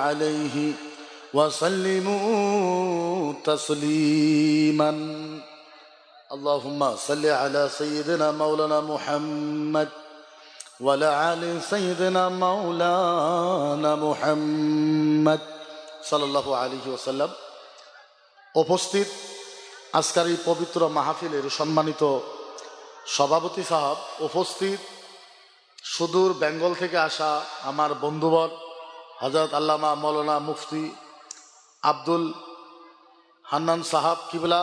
عليه وسلموا تسليما اللهم صل على سيدنا مولانا محمد ولا على سيدنا مولانا محمد صلى الله عليه وسلم উপস্থিত আজকের এই পবিত্র মাহফিলের সম্মানিত সভাপতি সাহেব উপস্থিত সুদূর বেঙ্গল থেকে আসা আমার বন্ধুবর্গ হজরত আল্লামা মৌলানা মুফতি আব্দুল হান্নান সাহাব কিবলা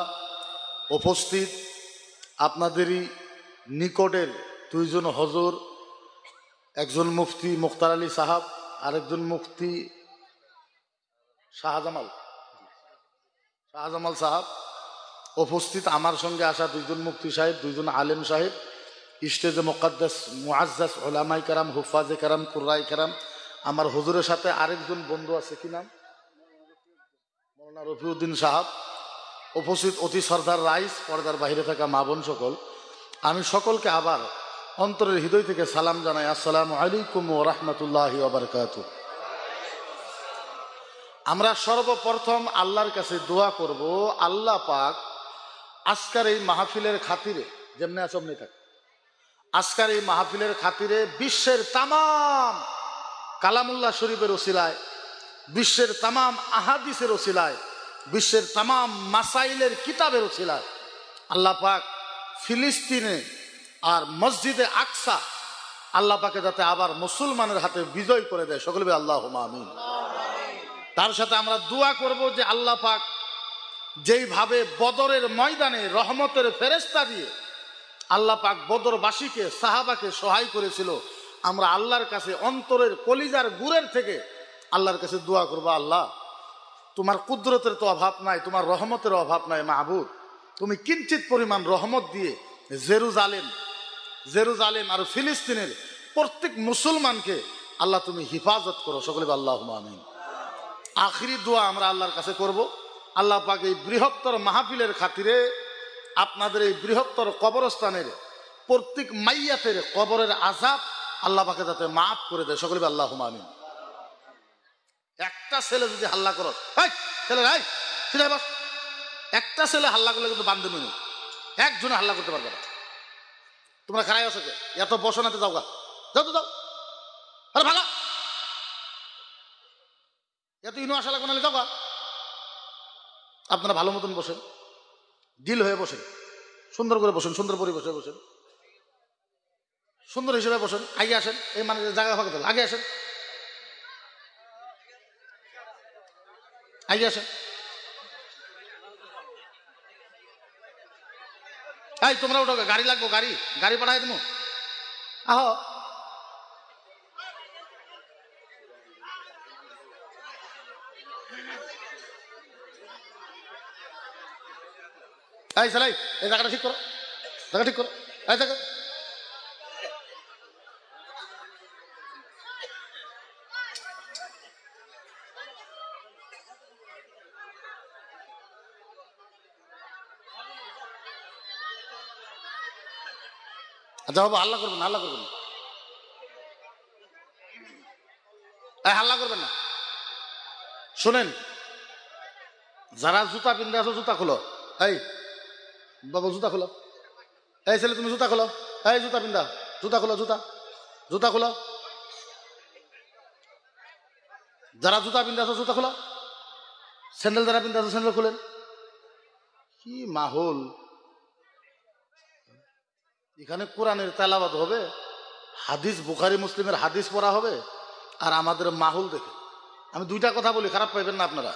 উপস্থিত আপনাদেরই নিকটের দুইজন হজর একজন মুফতি মুক্তার আলী সাহাব আরেকজন মুফতি শাহজামাল শাহজামাল সাহাব উপস্থিত আমার সঙ্গে আসা দুইজন মুফতি সাহেব দুইজন আলেম সাহেব ইস্টেজ মোকাদ্দাস মুআজাস ওলামাই কারাম হুফাজে কারাম কুর্রাই কারাম আমার হুজুরের সাথে আরেকজন বন্ধু আছে কি নাম মৌলানা রফিউদ্দিন সাহাব উপস্থিত অতি সর্দার রাইস পর্দার বাহিরে থাকা মা বোন সকল আমি সকলকে আবার অন্তরের হৃদয় থেকে সালাম জানাই আসসালাম আলাইকুম ও রহমতুল্লাহ আবরকাত আমরা সর্বপ্রথম আল্লাহর কাছে দোয়া করব আল্লাহ পাক আজকার এই মাহফিলের খাতিরে যেমনি আছে থাকে আজকার এই মাহফিলের খাতিরে বিশ্বের তামাম কালামুল্লাহ শরীফের ওসিলায় বিশ্বের তামাম আহাদিসের ওসিলায় বিশ্বের তামাম মাসাইলের কিতাবের ওসিলায় আল্লাহ পাক ফিলিস্তিনে আর মসজিদে আকসা আল্লাহ পাকে যাতে আবার মুসলমানের হাতে বিজয় করে দেয় সকলে আল্লাহ আমিন তার সাথে আমরা দোয়া করব যে আল্লাহ পাক যেইভাবে বদরের ময়দানে রহমতের ফেরেস্তা দিয়ে আল্লাহ পাক বদরবাসীকে সাহাবাকে সহায় করেছিল আমরা আল্লাহর কাছে অন্তরের কলিজার গুড়ের থেকে আল্লাহর কাছে দোয়া করবো আল্লাহ তোমার কুদরতের তো অভাব নাই তোমার রহমতের অভাব নাই মাহবুব তুমি কিঞ্চিত পরিমাণ রহমত দিয়ে জেরুজালেম জেরুজালেম আর ফিলিস্তিনের প্রত্যেক মুসলমানকে আল্লাহ তুমি হিফাজত করো সকলে আল্লাহ আমিন আখিরি দোয়া আমরা আল্লাহর কাছে করব আল্লাহ পাক এই বৃহত্তর মাহফিলের খাতিরে আপনাদের এই বৃহত্তর কবরস্থানের প্রত্যেক মাইয়াতের কবরের আজাব আল্লাহ পাকে যাতে মাফ করে দেয় সকলে আল্লাহ আমিন একটা ছেলে যদি হাল্লা করো ছেলে বাস একটা ছেলে হাল্লা করলে কিন্তু বান্ধব নেই একজনে হাল্লা করতে পারবে না তোমরা খারাই আছো কে এত বসনাতে যাও গা যাও তো যাও আরে ভাগা এত ইনো আশা লাগবে না যাও গা আপনারা ভালো মতন বসেন ডিল হয়ে বসেন সুন্দর করে বসেন সুন্দর পরিবেশে বসেন সুন্দর হিসেবে বসেন আগে আসেন এই মানে জায়গা ফাঁকা দিল আগে আসেন আগে আসেন এই তোমরা ওটা গাড়ি লাগবো গাড়ি গাড়ি পাঠাই তুমি আহ এই সেলাই এই জায়গাটা ঠিক করো জায়গা ঠিক করো এই জায়গা জবাব আল্লাহ করবেন আল্লাহ করবেন হাল্লা করবেন না শোনেন যারা জুতা পিন্ধে আছো জুতা খোলো এই বাবা জুতা খোলো এই ছেলে তুমি জুতা খোলো এই জুতা পিন্ধা জুতা খোলো জুতা জুতা খোলো যারা জুতা পিন্ধে আছো জুতা খোলো স্যান্ডেল যারা পিন্ধে আছো স্যান্ডেল খোলেন কি মাহল এখানে কোরআনের তেলাবাদ হবে হাদিস বুখারি মুসলিমের হাদিস পড়া হবে আর আমাদের মাহুল দেখে আমি দুইটা কথা বলি খারাপ পাইবেন না আপনারা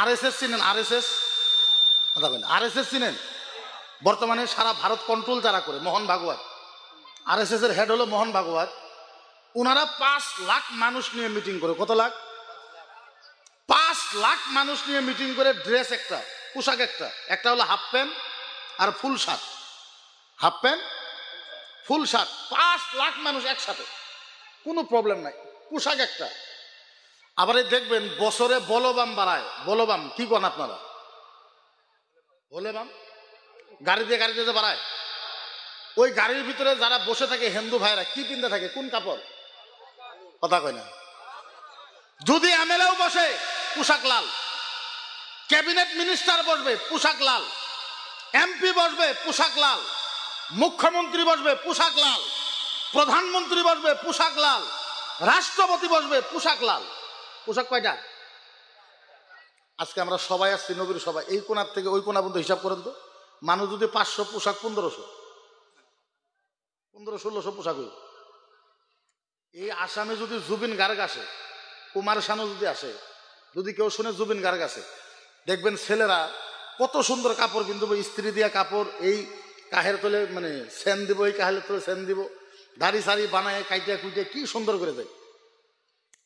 আর এস এস চিনেন R S S R S S চিনেন বর্তমানে সারা ভারত কন্ট্রোল যারা করে Mohan Bhagwat R S S এর হেড হলো মোহন ভাগবত ওনারা পাঁচ লাখ মানুষ নিয়ে মিটিং করে কত লাখ পাঁচ লাখ মানুষ নিয়ে মিটিং করে ড্রেস একটা পোশাক একটা একটা হলো হাফ প্যান্ট আর full shirt half pant full shirt পাঁচ লাখ মানুষ একসাথে কোনো প্রবলেম নাই পোশাক একটা আবার দেখবেন বছরে বলবাম বাড়ায় বলবাম কি কন আপনারা বলবাম দিয়ে গাড়ি যে বাড়ায় ওই গাড়ির ভিতরে যারা বসে থাকে হিন্দু ভাইরা কি পিনতে থাকে কোন কাপড় কথা কয় না যদি এমএলএও বসে পোশাক লাল ক্যাবিনেট মিনিস্টার বসবে পোশাক লাল এমপি বসবে পোশাক লাল মুখ্যমন্ত্রী বসবে পোশাক লাল প্রধানমন্ত্রী বসবে পোশাক লাল রাষ্ট্রপতি বসবে পোশাক লাল পোশাক কয়টা আজকে আমরা সবাই আসছি নবীর সবাই এই কোনার থেকে ওই কোনা পর্যন্ত হিসাব করেন তো মানুষ যদি পাঁচশো পোশাক পনেরোশো পনেরো ষোলোশো পোশাক এই আসামে যদি জুবিন গার্গ আসে কুমার শানু যদি আসে যদি কেউ শুনে জুবিন গার্গ আসে দেখবেন ছেলেরা কত সুন্দর কাপড় কিন্তু স্ত্রী দিয়া কাপড় এই কাহের তোলে মানে সেন দিব এই কাহের তোলে সেন দিব দাড়ি সারি বানায় কাইটিয়া কুইটিয়া কি সুন্দর করে যায়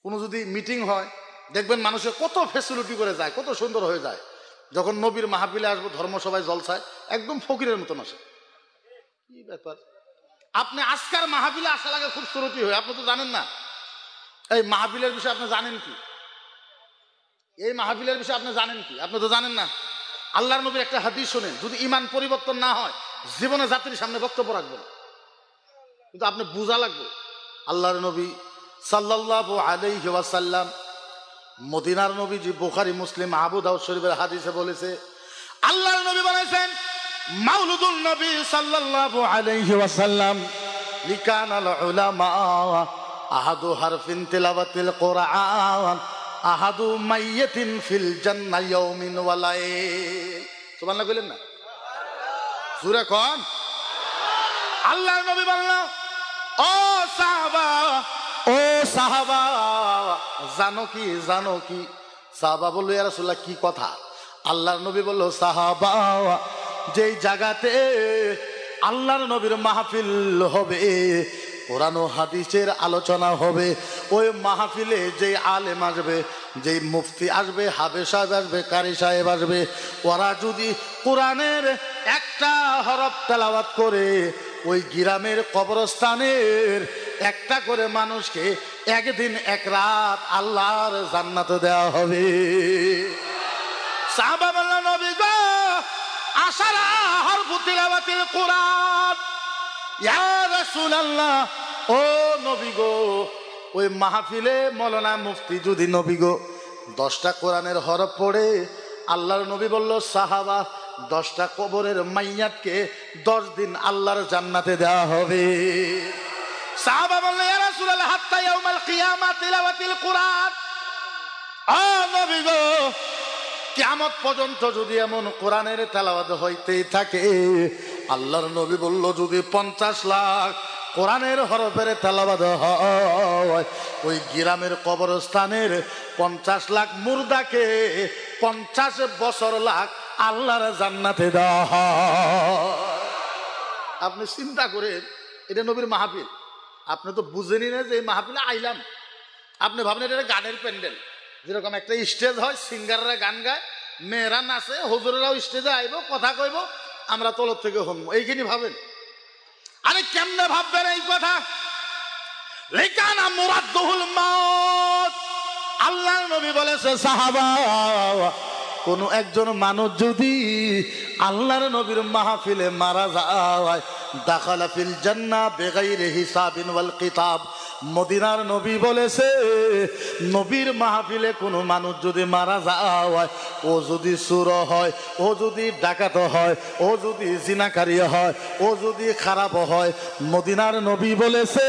কোনো যদি মিটিং হয় দেখবেন মানুষে কত ফেসিলিটি করে যায় কত সুন্দর হয়ে যায় যখন নবীর মাহাপিলে আসবো ধর্মসভায় জলসায় একদম ফকিরের মতন আসে কি ব্যাপার আপনি আজকার মাহাপিলে আসা লাগে খুব সুরতি হয় আপনি তো জানেন না এই মাহাপিলের বিষয়ে আপনি জানেন কি এই মাহাপিলের বিষয়ে আপনি জানেন কি আপনি তো জানেন না আল্লাহর নবীর একটা হাদিস শোনেন যদি ইমান পরিবর্তন না হয় জীবনে জাতির সামনে বক্তব্য রাখবো কিন্তু আপনি বোঝা লাগবে আল্লাহর নবী সাল্লাহ আলাইহি ওয়াসাল্লাম মদিনার নবীজি বোখারি মুসলিম আবু দাউদ শরীফের হাদিসে বলেছে আল্লাহর নবী বলেছেন মাউলুদুল নবী সাল্লাল্লাহু আলাইহি ওয়াসাল্লাম লিকানাল উলামা আহাদু হারফিন তিলাওয়াতিল কোরআন আহাদু মাইয়াতিন ফিল জান্নাহ ইয়াউমিন ওয়া লাইল সুবহানাল্লাহ কইলেন না সুরে কন আল্লাহ নবী বলল ও সাহাবা ও সাহাবা জানো কি জানো কি সাহাবা বললো ইয়ারসুল্লাহ কি কথা আল্লাহর নবী বলল সাহাবা যেই জায়গাতে আল্লাহর নবীর মাহফিল হবে কোরআন ও হাদিসের আলোচনা হবে ওই মাহফিলে যেই আলেম আসবে যেই মুফতি আসবে হাবে সাহেব আসবে কারি সাহেব আসবে ওরা যদি কোরআনের একটা হরফ তেলাওয়াত করে ওই গ্রামের কবরস্থানের একটা করে মানুষকে একদিন এক রাত আল্লাহর জান্নাত দেওয়া হবে সাহাবা নবী গো আশারা হরফ তিলাওয়াতিল কোরআন আল্লাহ ও নবী গো ওই মাহফিলে মৌলানা মুফতি যদি নবী গো দশটা কোরআনের হরফ পড়ে আল্লাহর নবী বলল সাহাবা দশটা কবরের মাইয়াতকে দশ দিন আল্লাহর জান্নাতে দেওয়া হবে সাহাবা বললেন ইয়া রাসূলুল্লাহ হাত্তা ইয়াউমাল কিয়ামা তিলাওয়াতিল কুরআন আ নবী গো কেমত পর্যন্ত যদি এমন কোরআনের তেলাবাদ হইতেই থাকে আল্লাহর নবী বলল যদি পঞ্চাশ লাখ কোরআনের হরফের তেলাবাদ হয় ওই গ্রামের কবরস্থানের পঞ্চাশ লাখ মুর্দাকে পঞ্চাশ বছর লাখ আল্লাহর জান্নাতে দেওয়া আপনি চিন্তা করেন এটা নবীর মাহাবিল আপনি তো বুঝেনি না যে এই মাহফিলে আইলাম আপনি ভাবলেন এটা গানের প্যান্ডেল যেরকম একটা স্টেজ হয় সিঙ্গাররা গান গায় মেয়েরা নাচে হজুরেরাও স্টেজে আইব কথা কইব আমরা তলব থেকে হনবো এইখানে ভাবেন আরে কেমনে ভাববেন এই কথা লেকানা আল্লাহ নবী বলেছে সাহাবা কোনো একজন মানুষ যদি আল্লাহর নবীর মাহফিলে মারা যায় দাখালা ফিল জান্না বেগাইরে হিসাবিন ওয়াল কিতাব মদিনার নবী বলেছে নবীর মাহফিলে কোনো মানুষ যদি মারা হয় ও যদি সুর হয় ও যদি ডাকাত হয় ও যদি জিনাকারী হয় ও যদি খারাপ হয় মদিনার নবী বলেছে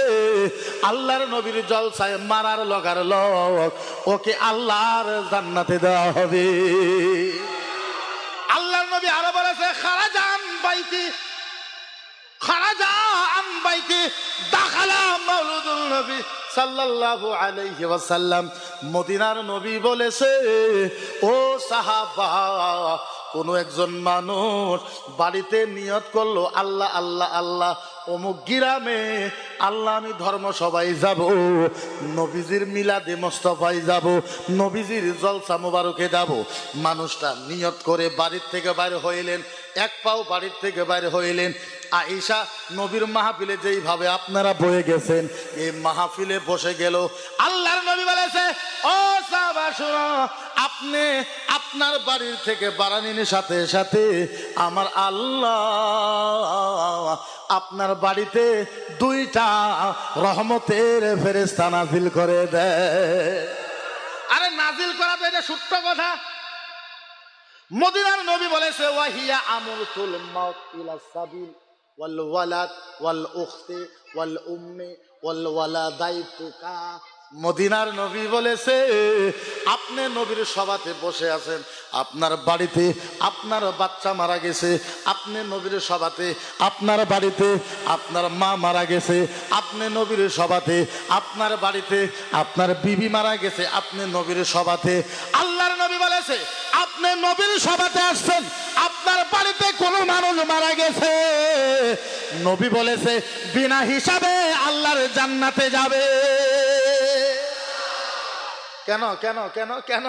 আল্লাহর নবীর জলসায় মারার লগার লগ ওকে আল্লাহর জান্নাতে দেওয়া হবে আল্লাহর নবী আরো বলেছে খারা যান বাইকি খারাজা নবী মদিনার নবী বলেছে ও সাহাবা কোনো একজন মানুষ বাড়িতে নিয়ত করলো আল্লাহ আল্লাহ আল্লাহ অমুক গিরামে আল্লাহ আমি ধর্ম সবাই যাব নবীজির মিলাদে মোস্তফাই যাব নবীজির জলসা মোবারকে যাব মানুষটা নিয়ত করে বাড়ির থেকে বাইরে হইলেন এক পাও বাড়ির থেকে বাইরে হইলেন আইসা নবীর মাহফিলে যেইভাবে আপনারা বয়ে গেছেন এই মাহফিলে বসে গেল আল্লাহর নবী বলেছে ও আপনি আপনার বাড়ির থেকে বারানিনের সাথে সাথে আমার আল্লাহ আপনার বাড়িতে দুইটা রহমতের ফেরেস্তা নাজিল করে দেয় আরে নাজিল করা তো এটা সত্য কথা মদিনার নবী বলেছে ওয়াহিয়া আমুল তুল মাউত ইলা সাবিল মদিনার নবী বলেছে আপনি নবীর সভাতে বসে আছেন আপনার বাড়িতে আপনার বাচ্চা মারা গেছে আপনি নবীর সভাতে আপনার বাড়িতে আপনার মা মারা গেছে আপনি নবীর সভাতে আপনার বাড়িতে আপনার বিবি মারা গেছে আপনি নবীর সভাতে আল্লাহর নবী বলেছে আপনি নবীর সভাতে আসছেন আপনার পৃথিবীতে কোনো মানুষ মারা গেছে নবী বলেছে বিনা হিসাবে আল্লাহর জান্নাতে যাবে কেন কেন কেন কেন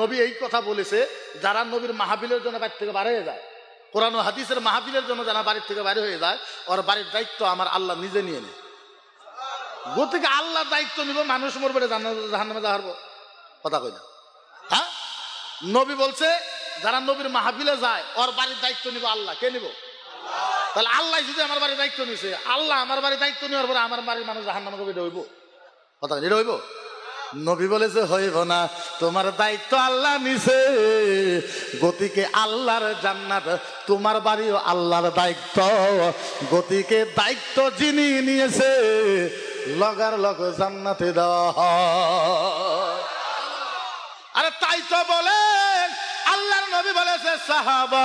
নবী এই কথা বলেছে যারা নবীর মাহাবিলের জন্য বাড়ি থেকে বার হয়ে যায় কোরআন হাদিসের মাহাবিলের জন্য যারা বাড়ির থেকে বাড়ি হয়ে যায় ওর বাড়ির দায়িত্ব আমার আল্লাহ নিজে নিয়ে নেয় গতিকে আল্লাহ দায়িত্ব নিব মানুষ মরবে জাহান্ন জাহান্ন কথা কই হ্যাঁ নবী বলছে যারা নবীর মাহাবিলে যায় ওর বাড়ির দায়িত্ব নিব আল্লাহ কে নিব তাহলে আল্লাহ যদি আমার বাড়ির দায়িত্ব নিছে আল্লাহ আমার বাড়ির দায়িত্ব নেওয়ার পরে আমার বাড়ির মানুষ জাহান নামে এটা হইব কথা এটা হইব নবী বলেছে হইব না তোমার দায়িত্ব আল্লাহ নিছে গতিকে আল্লাহর জান্নাত তোমার বাড়িও আল্লাহর দায়িত্ব গতিকে দায়িত্ব যিনি নিয়েছে লগার লগ জান্নাতে দেওয়া আরে তাই তো বলে নবী বলেছে সাহাবা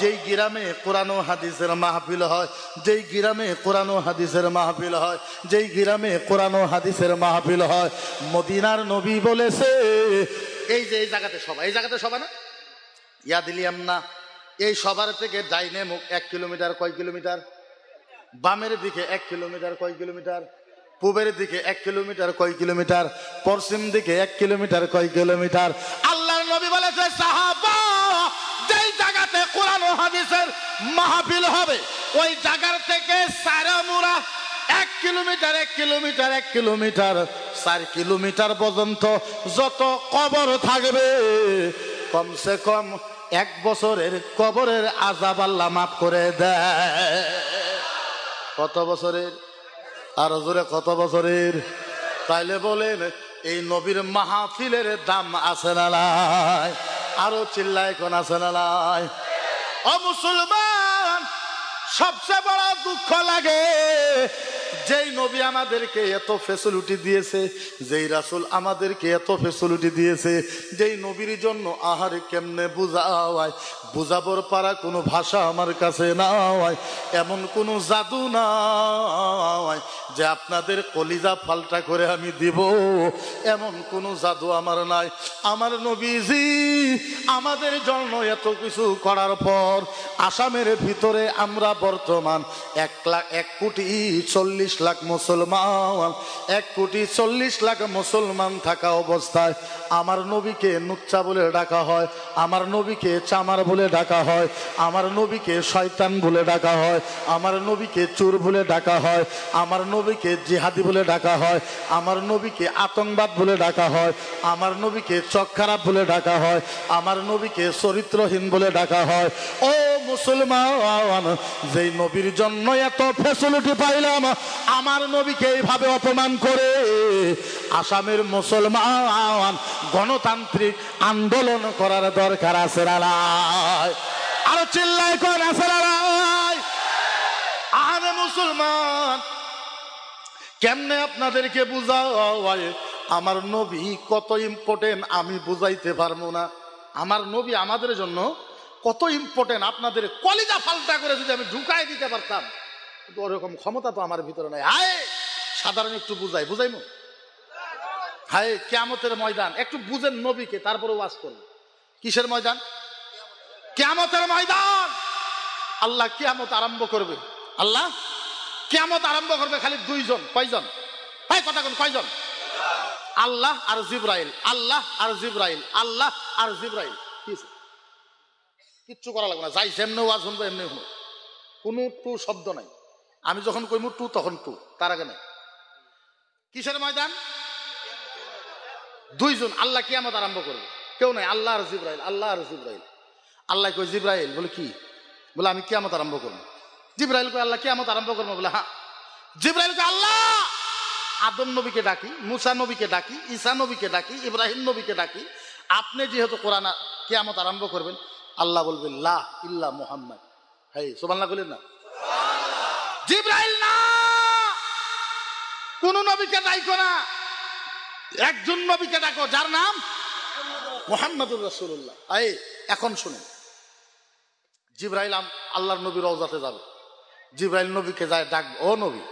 যেই গ্রামে কোরআন হাদিসের মাহফিল হয় যেই গ্রামে কোরআন হাদিসের মাহফিল হয় যেই গ্রামে কোরআন হাদিসের মাহফিল হয় মদিনার নবী বলেছে এই যে এই জায়গাতে সবাই এই জায়গাতে সভা না ইয়া দিলিয়াম না এই সবার থেকে ডাইনে মুখ এক কিলোমিটার কয় কিলোমিটার বামের দিকে এক কিলোমিটার কয় কিলোমিটার পূবের দিকে এক কিলোমিটার কয় কিলোমিটার পশ্চিম দিকে এক কিলোমিটার কয় কিলোমিটার আল্লাহ আল্লাহর নবী বলেছে সাহাবা যেই জায়গাতে কোরআন ও হাদিসের মাহফিল হবে ওই জায়গার থেকে সারামুরা এক কিলোমিটার এক কিলোমিটার এক কিলোমিটার চার কিলোমিটার পর্যন্ত যত কবর থাকবে কমসে কম এক বছরের কবরের আজাব আল্লাহ মাফ করে দেয় কত বছরের আর জোরে কত বছরের তাইলে বলেন এই নবীর মাহফিলের দাম আছে নালায় আরো চিল্লায় কোন আছে নালায় অমুসলমান সবচেয়ে বড় দুঃখ লাগে যেই নবী আমাদেরকে এত ফেসিলিটি দিয়েছে যেই রাসুল আমাদেরকে এত ফেসিলিটি দিয়েছে যেই নবীর জন্য আহার কেমনে বুঝাওয়ায় বুঝাবর পারা কোনো ভাষা আমার কাছে না হয় এমন কোনো জাদু না যে আপনাদের কলিজা ফালটা করে আমি দিব এমন কোনো জাদু আমার নাই আমার নবীজি আমাদের জন্য এত কিছু করার পর আসামের ভিতরে আমরা বর্তমান এক লাখ এক কোটি চল্লিশ চল্লিশ লাখ মুসলমান এক কোটি চল্লিশ লাখ মুসলমান থাকা অবস্থায় আমার নবীকে নুচ্চা বলে ডাকা হয় আমার নবীকে চামার বলে ডাকা হয় আমার নবীকে শয়তান বলে ডাকা হয় আমার নবীকে চোর বলে ডাকা হয় আমার নবীকে জিহাদি বলে ডাকা হয় আমার নবীকে আতঙ্কবাদ বলে ডাকা হয় আমার নবীকে চক্ষারাপ বলে ডাকা হয় আমার নবীকে চরিত্রহীন বলে ডাকা হয় ও মুসলমান যেই নবীর জন্য এত ফেসিলিটি পাইলাম আমার নবীকে এইভাবে অপমান করে আসামের মুসলমান গণতান্ত্রিক আন্দোলন করার দরকার আছে আরো চিল্লাই কর আছে আরে মুসলমান কেমনে আপনাদেরকে বুঝাও আমার নবী কত ইম্পর্টেন্ট আমি বুঝাইতে পারবো না আমার নবী আমাদের জন্য কত ইম্পর্টেন্ট আপনাদের কলিজা ফালটা করে যদি আমি ঢুকাই দিতে পারতাম কিন্তু ওরকম ক্ষমতা তো আমার ভিতরে নাই হায় সাধারণ একটু বুঝাই মো হায় কেমতের ময়দান একটু বুঝেন নবীকে তারপরে ওয়াজ করবো কিসের ময়দান কেয়ামতের ময়দান আল্লাহ কেমত আরম্ভ করবে আল্লাহ কেমত আরম্ভ করবে খালি দুইজন কয়জন ভাই কথা কোন কয়জন আল্লাহ আর জিব্রাইল আল্লাহ আর জিব্রাইল আল্লাহ আর জিব্রাইল কিচ্ছু করা লাগবে না যাই যেমনি ওয়াজ শুনবো এমনি শুনবো কোনো টু শব্দ নাই আমি যখন কইমু টু তখন টু তার আগে নাই কিসের ময়দান দুইজন আল্লাহ আমাদের আরম্ভ করবে কেউ নাই আল্লাহ আর জিব্রাইল আল্লাহ আর জিব্রাইল আল্লাহ কই জিব্রাইল বলে কি বলে আমি কিয়ামত আরম্ভ করবো জিব্রাইল কই আল্লাহ কিয়ামত আরম্ভ করবো বলে হ্যাঁ জিব্রাইল কে আল্লাহ আদম নবীকে ডাকি মুসা নবীকে ডাকি ঈসা নবীকে ডাকি ইব্রাহিম নবীকে ডাকি আপনি যেহেতু কোরআন কিয়ামত আরম্ভ করবেন আল্লাহ বলবেন লাহ ইল্লা মোহাম্মদ হ্যাঁ সোমাল্লা বললেন না কোন নবীকে ডাইকো না একজন নবীকে ডাকো যার নাম মোহাম্মদুর রসুল্লাহ এই এখন শুনে জিব্রাইল আল্লাহর নবী রওজাতে যাবে জিব্রাইল নবীকে যায় ডাক ও নবী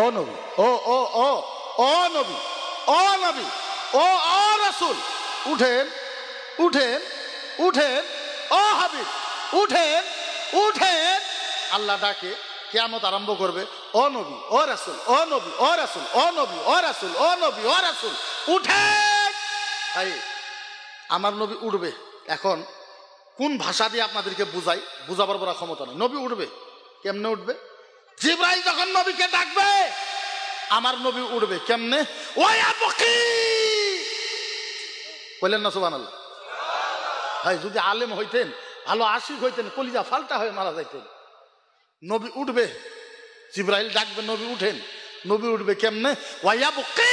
ও নবী ও ও ও ও নবী ও নবী ও ও রসুল উঠেন উঠেন উঠেন ও হাবিব উঠেন উঠেন আল্লাহ ডাকে কেয়ামত আরম্ভ করবে অনবী অরাসুল অনবী অরাসুল অনবী অরাসুল অনবী অরাসুল উঠে ভাই আমার নবী উঠবে এখন কোন ভাষা দিয়ে আপনাদেরকে বুঝাই বুঝাবার বড় ক্ষমতা নেই নবী উঠবে কেমনে উঠবে জিব্রাইল যখন নবীকে ডাকবে আমার নবী উঠবে কেমনে ওই আপকি বললেন না সুবান ভাই যদি আলেম হইতেন ভালো আশিক হইতেন কলিজা ফাল্টা হয়ে মারা যাইতেন নবী উঠবে জিব্রাইল ডাকবে নবী উঠেন নবী উঠবে কেমনে ওয়াইয়া বুকে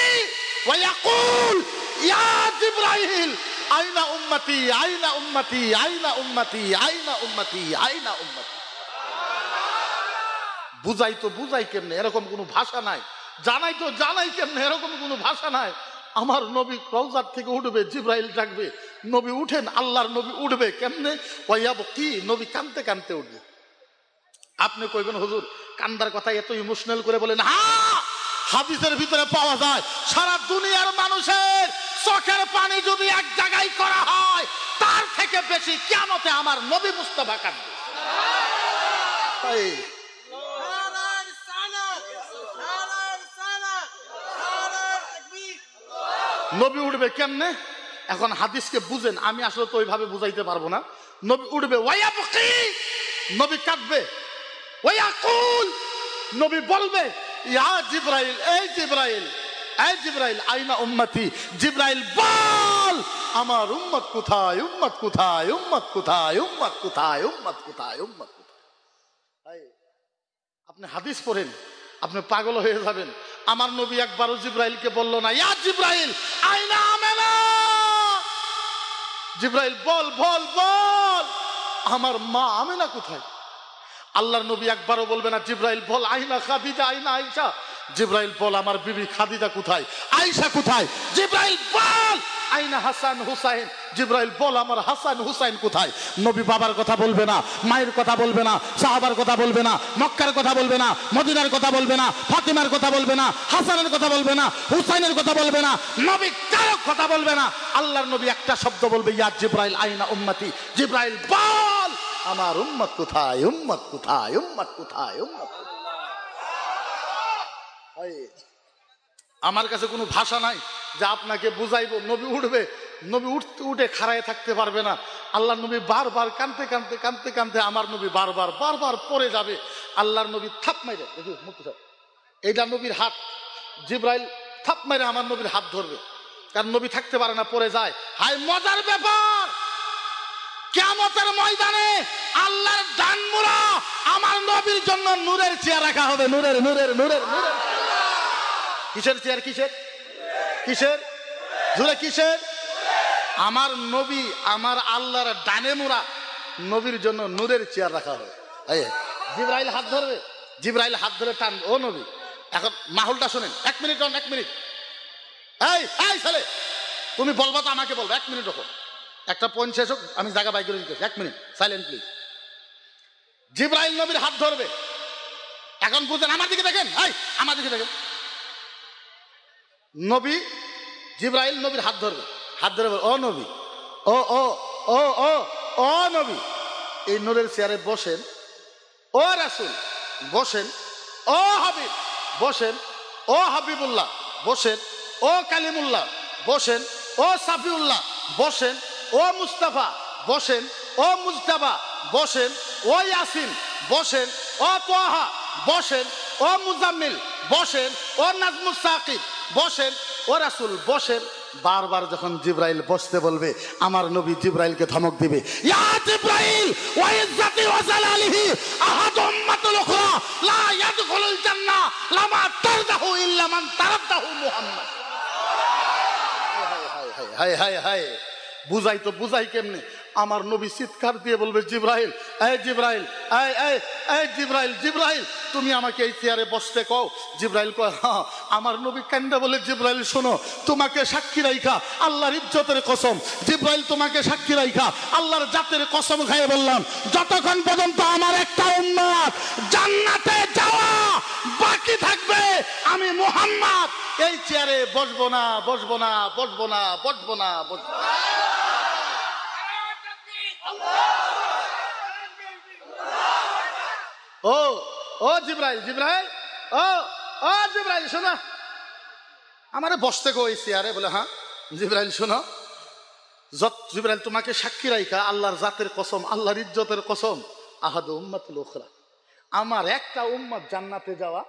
ওয়াইয়াকুল ইয়া জিব্রাইল আইনা উম্মতি আইনা উম্মতি আইনা উম্মতি আইনা উম্মতি আইনা উম্মতি বুঝাই তো বুঝাই কেমনে এরকম কোনো ভাষা নাই জানাই তো জানাই কেমনে এরকম কোনো ভাষা নাই আমার নবী রওজার থেকে উঠবে জিব্রাইল ডাকবে নবী উঠেন আল্লাহর নবী উঠবে কেমনে ওয়াইয়াব কি নবী কানতে কানতে উঠবে আপনি কইবেন হুজুর কান্দার কথা এত ইমোশনাল করে বলেন হা হাদিসের ভিতরে পাওয়া যায় সারা দুনিয়ার মানুষের চোখের পানি যদি এক জায়গায় করা হয় তার থেকে বেশি কেমতে আমার নবী মুস্তফা কান্দে নবী উঠবে কেমনে এখন হাদিসকে বুঝেন আমি আসলে তো ওইভাবে বুঝাইতে পারবো না নবী উঠবে ওয়াইয়াবকি নবী কাঁদবে ওই আকুল নবী বলবে ইয়া জিব্রাইল এই জিব্রাইল এই জিব্রাইল আইনা উম্মতি জিব্রাইল বল আমার উম্মত কোথায় উম্মত কোথায় উম্মত কোথায় উম্মত কোথায় উম্মত কোথায় উম্মত আপনি হাদিস পড়েন আপনি পাগল হয়ে যাবেন আমার নবী একবারও জিব্রাইলকে বলল না ইয়া জিব্রাইল আইনা আমেনা জিব্রাইল বল বল বল আমার মা আমেনা কোথায় আল্লাহর নবী একবারও বলবে না জিব্রাইল বল আইনা খাদিজা আইনা আইসা জিব্রাইল বল আমার বিবি খাদিজা কোথায় আইসা কোথায় জিব্রাইল বল আইনা হাসান হুসাইন জিব্রাইল বল আমার হাসান হুসাইন কোথায় নবী বাবার কথা বলবে না মায়ের কথা বলবে না সাহাবার কথা বলবে না মক্কার কথা বলবে না মদিনার কথা বলবে না ফাতিমার কথা বলবে না হাসানের কথা বলবে না হুসাইনের কথা বলবে না নবী কারো কথা বলবে না আল্লাহর নবী একটা শব্দ বলবে ইয়া জিব্রাইল আইনা উম্মতি জিব্রাইল বল আমার উম্মত কোথায় উম্মত কোথায় উম্মত কোথায় উম্মত আমার কাছে কোনো ভাষা নাই যে আপনাকে বুঝাইব নবী উঠবে নবী উঠতে উঠে খাড়ায় থাকতে পারবে না আল্লাহ নবী বারবার কানতে কানতে কানতে কানতে আমার নবী বারবার বারবার পরে যাবে আল্লাহর নবী থাপ মাইরে দেখি মুক্তি সাহেব এইটা নবীর হাত জিব্রাইল থাপ মাইরে আমার নবীর হাত ধরবে কারণ নবী থাকতে পারে না পরে যায় হাই মজার ব্যাপার কেমতের ময়দানে আল্লাহর দানমুরা আমার নবীর জন্য নূরের চেয়ার রাখা হবে নূরের নূরের নূরের নূরের কিসের চেয়ার কিসের কিসের জুড়ে কিসের আমার নবী আমার আল্লাহর ডানে মুরা নবীর জন্য নূরের চেয়ার রাখা হবে জিব্রাইল হাত ধরবে জিব্রাইল হাত ধরে টান ও নবী এখন মাহুলটা শোনেন এক মিনিট এক মিনিট এই এই ছেলে তুমি বলবা তো আমাকে বলবো এক মিনিট রকম একটা শেষ হোক আমি জায়গা বাই করে দিতেছি এক মিনিট সাইলেন্ট প্লিজ জিব্রাইল নবীর হাত ধরবে এখন বুঝেন আমার দিকে দেখেন হাই আমার দিকে দেখেন নবী জিব্রাইল নবীর হাত ধরবে হাত ধরে ও নবী ও ও ও ও ও নবী এই নূরের চেয়ারে বসেন ও রাসুল বসেন ও হাবিব বসেন ও হাবিবুল্লাহ বসেন ও কালিমুল্লাহ বসেন ও সাফিউল্লাহ বসেন ও মুস্তাফা বসেন ও মুজতাবা বসেন ও ইয়াসিন বসেন ও তোহা বসেন ও মুজাম্মিল বসেন ও নাজমুল সাকিব বসেন ও রাসুল বসেন বারবার যখন জিব্রাইল বসতে বলবে আমার নবী জিব্রাইলকে ধমক দিবে ইয়া জিব্রাইল ওয়া ইজ্জাতি ওয়া জালালিহি আহাদ উম্মাতুল উখরা লা ইয়াদখুলুল জান্নাহ লামা তারদাহু ইল্লা মান তারদাহু মুহাম্মদ হায় হায় হায় হায় হায় হায় বুঝাই তো বুঝাই কেমনে আমার নবী চিৎকার দিয়ে বলবে জিব্রাহিল এ জিব্রাহিল এই জিব্রাহিল জিব্রাহিল তুমি আমাকে এই চেয়ারে বসতে কও জিব্রাহিল কয় হ্যাঁ আমার নবী কান্দা বলে জিব্রাহিল শোনো তোমাকে সাক্ষী রাইখা আল্লাহর ইজ্জতের কসম জিব্রাহিল তোমাকে সাক্ষী রাইখা আল্লাহর জাতের কসম খাইয়ে বললাম যতক্ষণ পর্যন্ত আমার একটা উন্নয়ন জান্নাতে যাওয়া বাকি থাকবে আমি মোহাম্মদ এই চেয়ারে বসবো না বসবো না বসবো না বসবো না বসবো ও ও জিব্রাইল জিব্রাইল ও ও জিব্রাইল শোনো আমারে বসতে কই চেয়ারে বলে হ্যাঁ জিব্রাইল শোনো যত জিব্রাইল তোমাকে সাক্ষী রাইকা আল্লাহর জাতের কসম আল্লাহর ইজ্জতের কসম আহাদ উম্মাতুল উখরা আমার একটা উম্মত জান্নাতে যাওয়া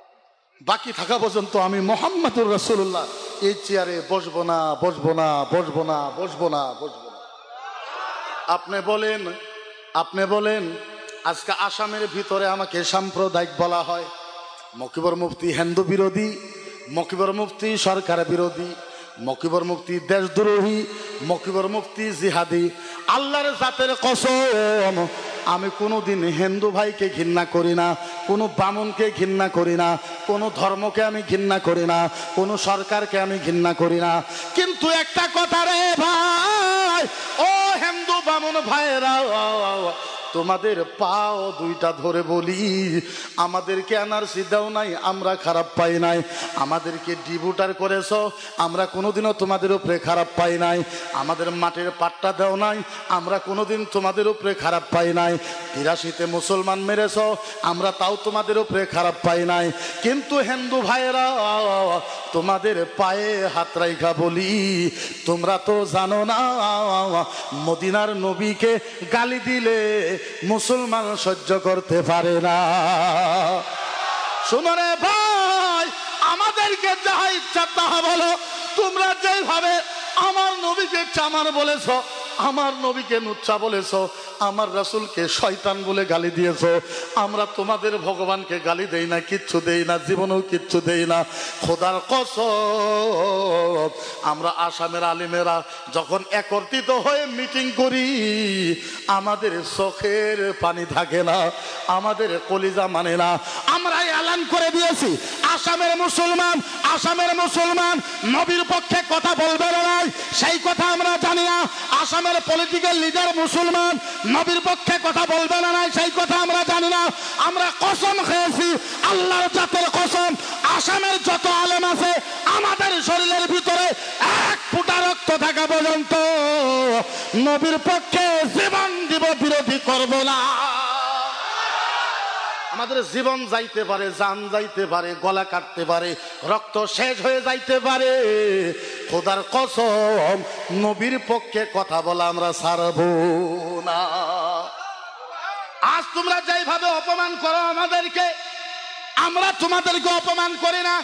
বাকি থাকা পর্যন্ত আমি মোহাম্মদুর রসুল্লাহ এই চেয়ারে বসবো না বসবো না বসবো না বসবো না বসবো না আপনি বলেন আপনি বলেন আজকে আসামের ভিতরে আমাকে সাম্প্রদায়িক বলা হয় মকিবর মুফতি হিন্দু বিরোধী মকিবর মুফতি সরকার বিরোধী মকিবর মুক্তি দেশদ্রোহী মকিবর মুক্তি জিহাদি আল্লাহর জাতের কসম আমি কোনোদিন হিন্দু ভাইকে ঘৃণা করি না কোনো বামনকে ঘৃণা করি না কোনো ধর্মকে আমি ঘৃণা করি না কোনো সরকারকে আমি ঘৃণা করি না কিন্তু একটা কথা রে ভাই ও হিন্দু বামন ভাইরা তোমাদের পাও দুইটা ধরে বলি আমাদেরকে এনআরসি দাও নাই আমরা খারাপ পাই নাই আমাদেরকে ডিবুটার করেছ আমরা কোনোদিনও তোমাদের উপরে খারাপ পাই নাই আমাদের মাটির পাট্টা দেও নাই আমরা কোনোদিন তোমাদের উপরে খারাপ পাই নাই তিরাশিতে মুসলমান মেরেছ আমরা তাও তোমাদের উপরে খারাপ পাই নাই কিন্তু হিন্দু ভাইরা তোমাদের পায়ে হাত রাইখা বলি তোমরা তো জানো না মদিনার নবীকে গালি দিলে মুসলমান সহ্য করতে পারে না শুনো ভাই আমাদেরকে যাহা ইচ্ছা তাহা বলো তোমরা যেভাবে আমার নবীকে চামার বলেছ আমার নবীকে নুচ্ছা বলেছ আমার রাসুলকে শয়তান বলে গালি দিয়েছ আমরা তোমাদের ভগবানকে গালি দেই না কিচ্ছু দেই না জীবনেও কিচ্ছু দেই না খোদার কস আমরা আসামের আলিমেরা যখন একত্রিত হয়ে মিটিং করি আমাদের চোখের পানি থাকে না আমাদের কলিজা মানে না আমরা এলান করে দিয়েছি আসামের মুসলমান আসামের মুসলমান নবীর পক্ষে কথা বলবে না নাই সেই কথা আমরা জানি না আসামের পলিটিক্যাল লিডার মুসলমান নবীর পক্ষে কথা বলবে না নাই সেই কথা আমরা জানি না আমরা কসম খেয়েছি আল্লাহর জাতের কসম আসামের যত আলেম আছে আমাদের শরীরের ভিতরে এক ফুটা রক্ত থাকা পর্যন্ত নবীর পক্ষে জীবন দিব বিরোধী করবো না আমাদের জীবন যাইতে পারে যান যাইতে পারে গলা কাটতে পারে রক্ত শেষ হয়ে যাইতে পারে খোদার কসম নবীর পক্ষে কথা বলা আমরা সারব না আজ তোমরা যেভাবে অপমান করো আমাদেরকে আমরা তোমাদেরকে অপমান করি না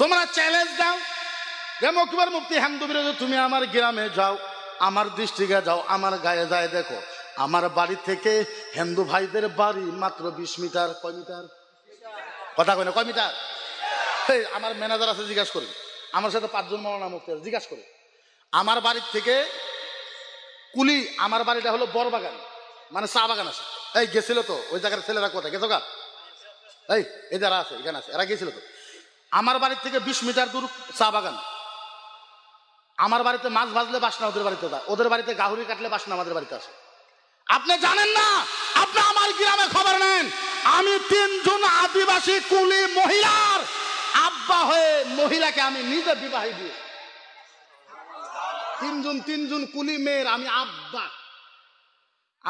তোমরা চ্যালেঞ্জ দাও যে মকিবার মুক্তি হামদুবির হ্যাঁ, তুমি আমার গ্রামে যাও আমার দৃষ্টিকে যাও আমার গায়ে যায় দেখো আমার বাড়ি থেকে হিন্দু ভাইদের বাড়ি মাত্র বিশ মিটার কয় মিটার কথা কয় না কয় মিটার এই আমার ম্যানেজার আছে জিজ্ঞাসা করি আমার সাথে পাঁচজন মৌলানা মুক্তি আছে জিজ্ঞাসা করি আমার বাড়ির থেকে কুলি আমার বাড়িটা হলো বড় বাগান মানে চা বাগান আছে এই গেছিল তো ওই জায়গার ছেলেরা কোথায় গেছো গা এই এ যারা আছে এখানে আছে এরা গেছিল তো আমার বাড়ির থেকে বিশ মিটার দূর চা বাগান আমার বাড়িতে মাছ ভাজলে বাসনা ওদের বাড়িতে ওদের বাড়িতে গাহরি কাটলে বাসনা আমাদের বাড়িতে আসে আপনি জানেন না আপনি আমার গ্রামে খবর নেন আমি তিনজন আদিবাসী কুলি মহিলার আব্বা হয়ে মহিলাকে আমি নিজে বিবাহী দিয়ে তিনজন তিনজন কুলি মেয়ের আমি আব্বা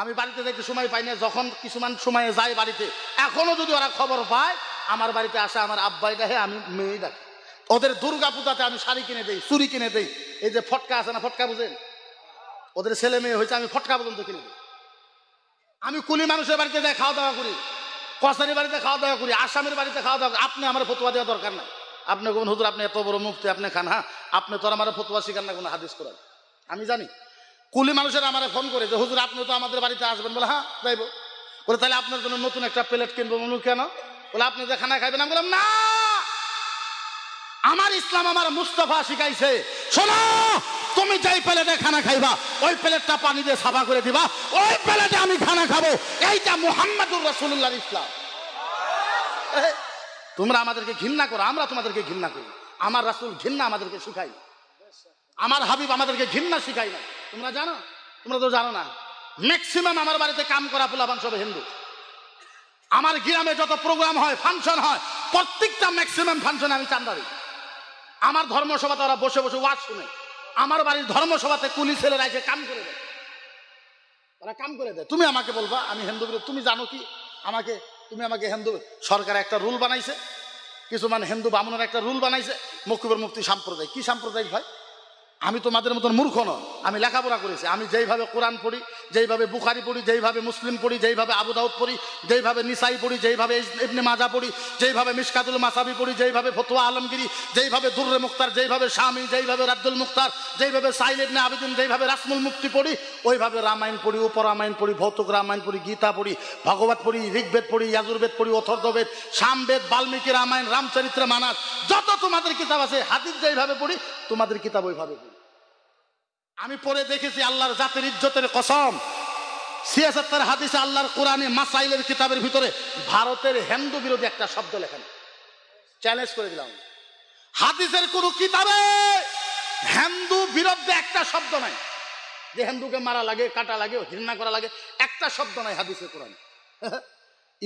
আমি বাড়িতে দেখতে সময় পাই না যখন কিছুমান সময়ে যায় বাড়িতে এখনো যদি ওরা খবর পায় আমার বাড়িতে আসে আমার আব্বাই দেখে আমি মেয়ে ডাকি ওদের দুর্গা পূজাতে আমি শাড়ি কিনে দেই চুরি কিনে দেই এই যে ফটকা আছে না ফটকা বুঝেন ওদের ছেলে মেয়ে হয়েছে আমি ফটকা পর্যন্ত কিনে দিই আমি কুলি মানুষের বাড়িতে যাই খাওয়া দাওয়া করি কসারির বাড়িতে খাওয়া দাওয়া করি আসামের বাড়িতে খাওয়া দাওয়া আপনি আমার ফতুয়া দেওয়া দরকার নাই আপনি কোন হুজুর আপনি এত বড় মুক্তি আপনি খান হ্যাঁ আপনি তো আমার ফতুয়া শিখান না কোনো হাদিস করেন আমি জানি কুলি মানুষের আমার ফোন করে যে হুজুর আপনি তো আমাদের বাড়িতে আসবেন বলে হ্যাঁ যাইব বলে তাহলে আপনার জন্য নতুন একটা প্লেট কিনবো কেন বলে আপনি যে খানা খাইবেন আমি বললাম না আমার ইসলাম আমার মুস্তফা শিখাইছে শোনো তুমি যেই প্লেটে খানা খাইবা ওই প্লেটটা পানি দিয়ে সাফা করে দিবা ওই প্লেটে আমি খানা খাবো এইটা মোহাম্মদুর রসুল্লাহ ইসলাম তোমরা আমাদেরকে ঘৃণা করো আমরা তোমাদেরকে ঘৃণা করি আমার রাসুল ঘৃণা আমাদেরকে শিখাই আমার হাবিব আমাদেরকে ঘৃণা শিখাই না তোমরা জানো তোমরা তো জানো না ম্যাক্সিমাম আমার বাড়িতে কাম করা পোলাপান সব হিন্দু আমার গ্রামে যত প্রোগ্রাম হয় ফাংশন হয় প্রত্যেকটা ম্যাক্সিমাম ফাংশন আমি চান্দা দিই আমার ধর্মসভাতে ওরা বসে বসে ওয়াজ শুনে আমার বাড়ির ধর্মসভাতে কুলি ছেলেরা এসে কাম করে দেয় ওরা কাম করে দেয় তুমি আমাকে বলবা আমি হিন্দু বিরোধী তুমি জানো কি আমাকে তুমি আমাকে হিন্দু সরকার একটা রুল বানাইছে কিছু মানে হিন্দু বামুনের একটা রুল বানাইছে মকিবর মুক্তি সাম্প্রদায়িক কি সাম্প্রদায়িক ভাই আমি তোমাদের মতন মূর্খ ন আমি লেখাপড়া করেছি আমি যেইভাবে কোরআন পড়ি যেইভাবে বুখারি পড়ি যেইভাবে মুসলিম পড়ি যেইভাবে আবুদাউদ পড়ি যেইভাবে নিসাই পড়ি যেইভাবে ইবনে মাজা পড়ি যেইভাবে মিসকাতুল মাসাবি পড়ি যেইভাবে ফতুয়া আলমগিরি যেইভাবে দুর্রে মুক্তার যেইভাবে স্বামী যেইভাবে রাব্দুল মুক্তার যেইভাবে সাইল ইবনে আবেদিন যেইভাবে রাসমুল মুক্তি পড়ি ওইভাবে রামায়ণ পড়ি উপরামায়ণ পড়ি ভৌতিক রামায়ণ পড়ি গীতা পড়ি ভগবত পড়ি ঋগ্বেদ পড়ি ইয়াজুর্বেদ পড়ি অথর্ববেদ সামবেদ বাল্মীকি রামায়ণ রামচরিত্র মানাস যত তোমাদের কিতাব আছে হাতির যেইভাবে পড়ি তোমাদের কিতাব ওইভাবে পড়ি আমি পরে দেখেছি আল্লাহর জাতির ইজ্জতের কসম সিয়াসাত্তার হাদিসে আল্লাহর কোরআনে মাসাইলের কিতাবের ভিতরে ভারতের হিন্দু বিরোধী একটা শব্দ লেখেন চ্যালেঞ্জ করে দিলাম হাদিসের কোন কিতাবে হিন্দু বিরুদ্ধে একটা শব্দ নাই যে হিন্দুকে মারা লাগে কাটা লাগে ঘৃণা করা লাগে একটা শব্দ নাই হাদিসের কোরআনে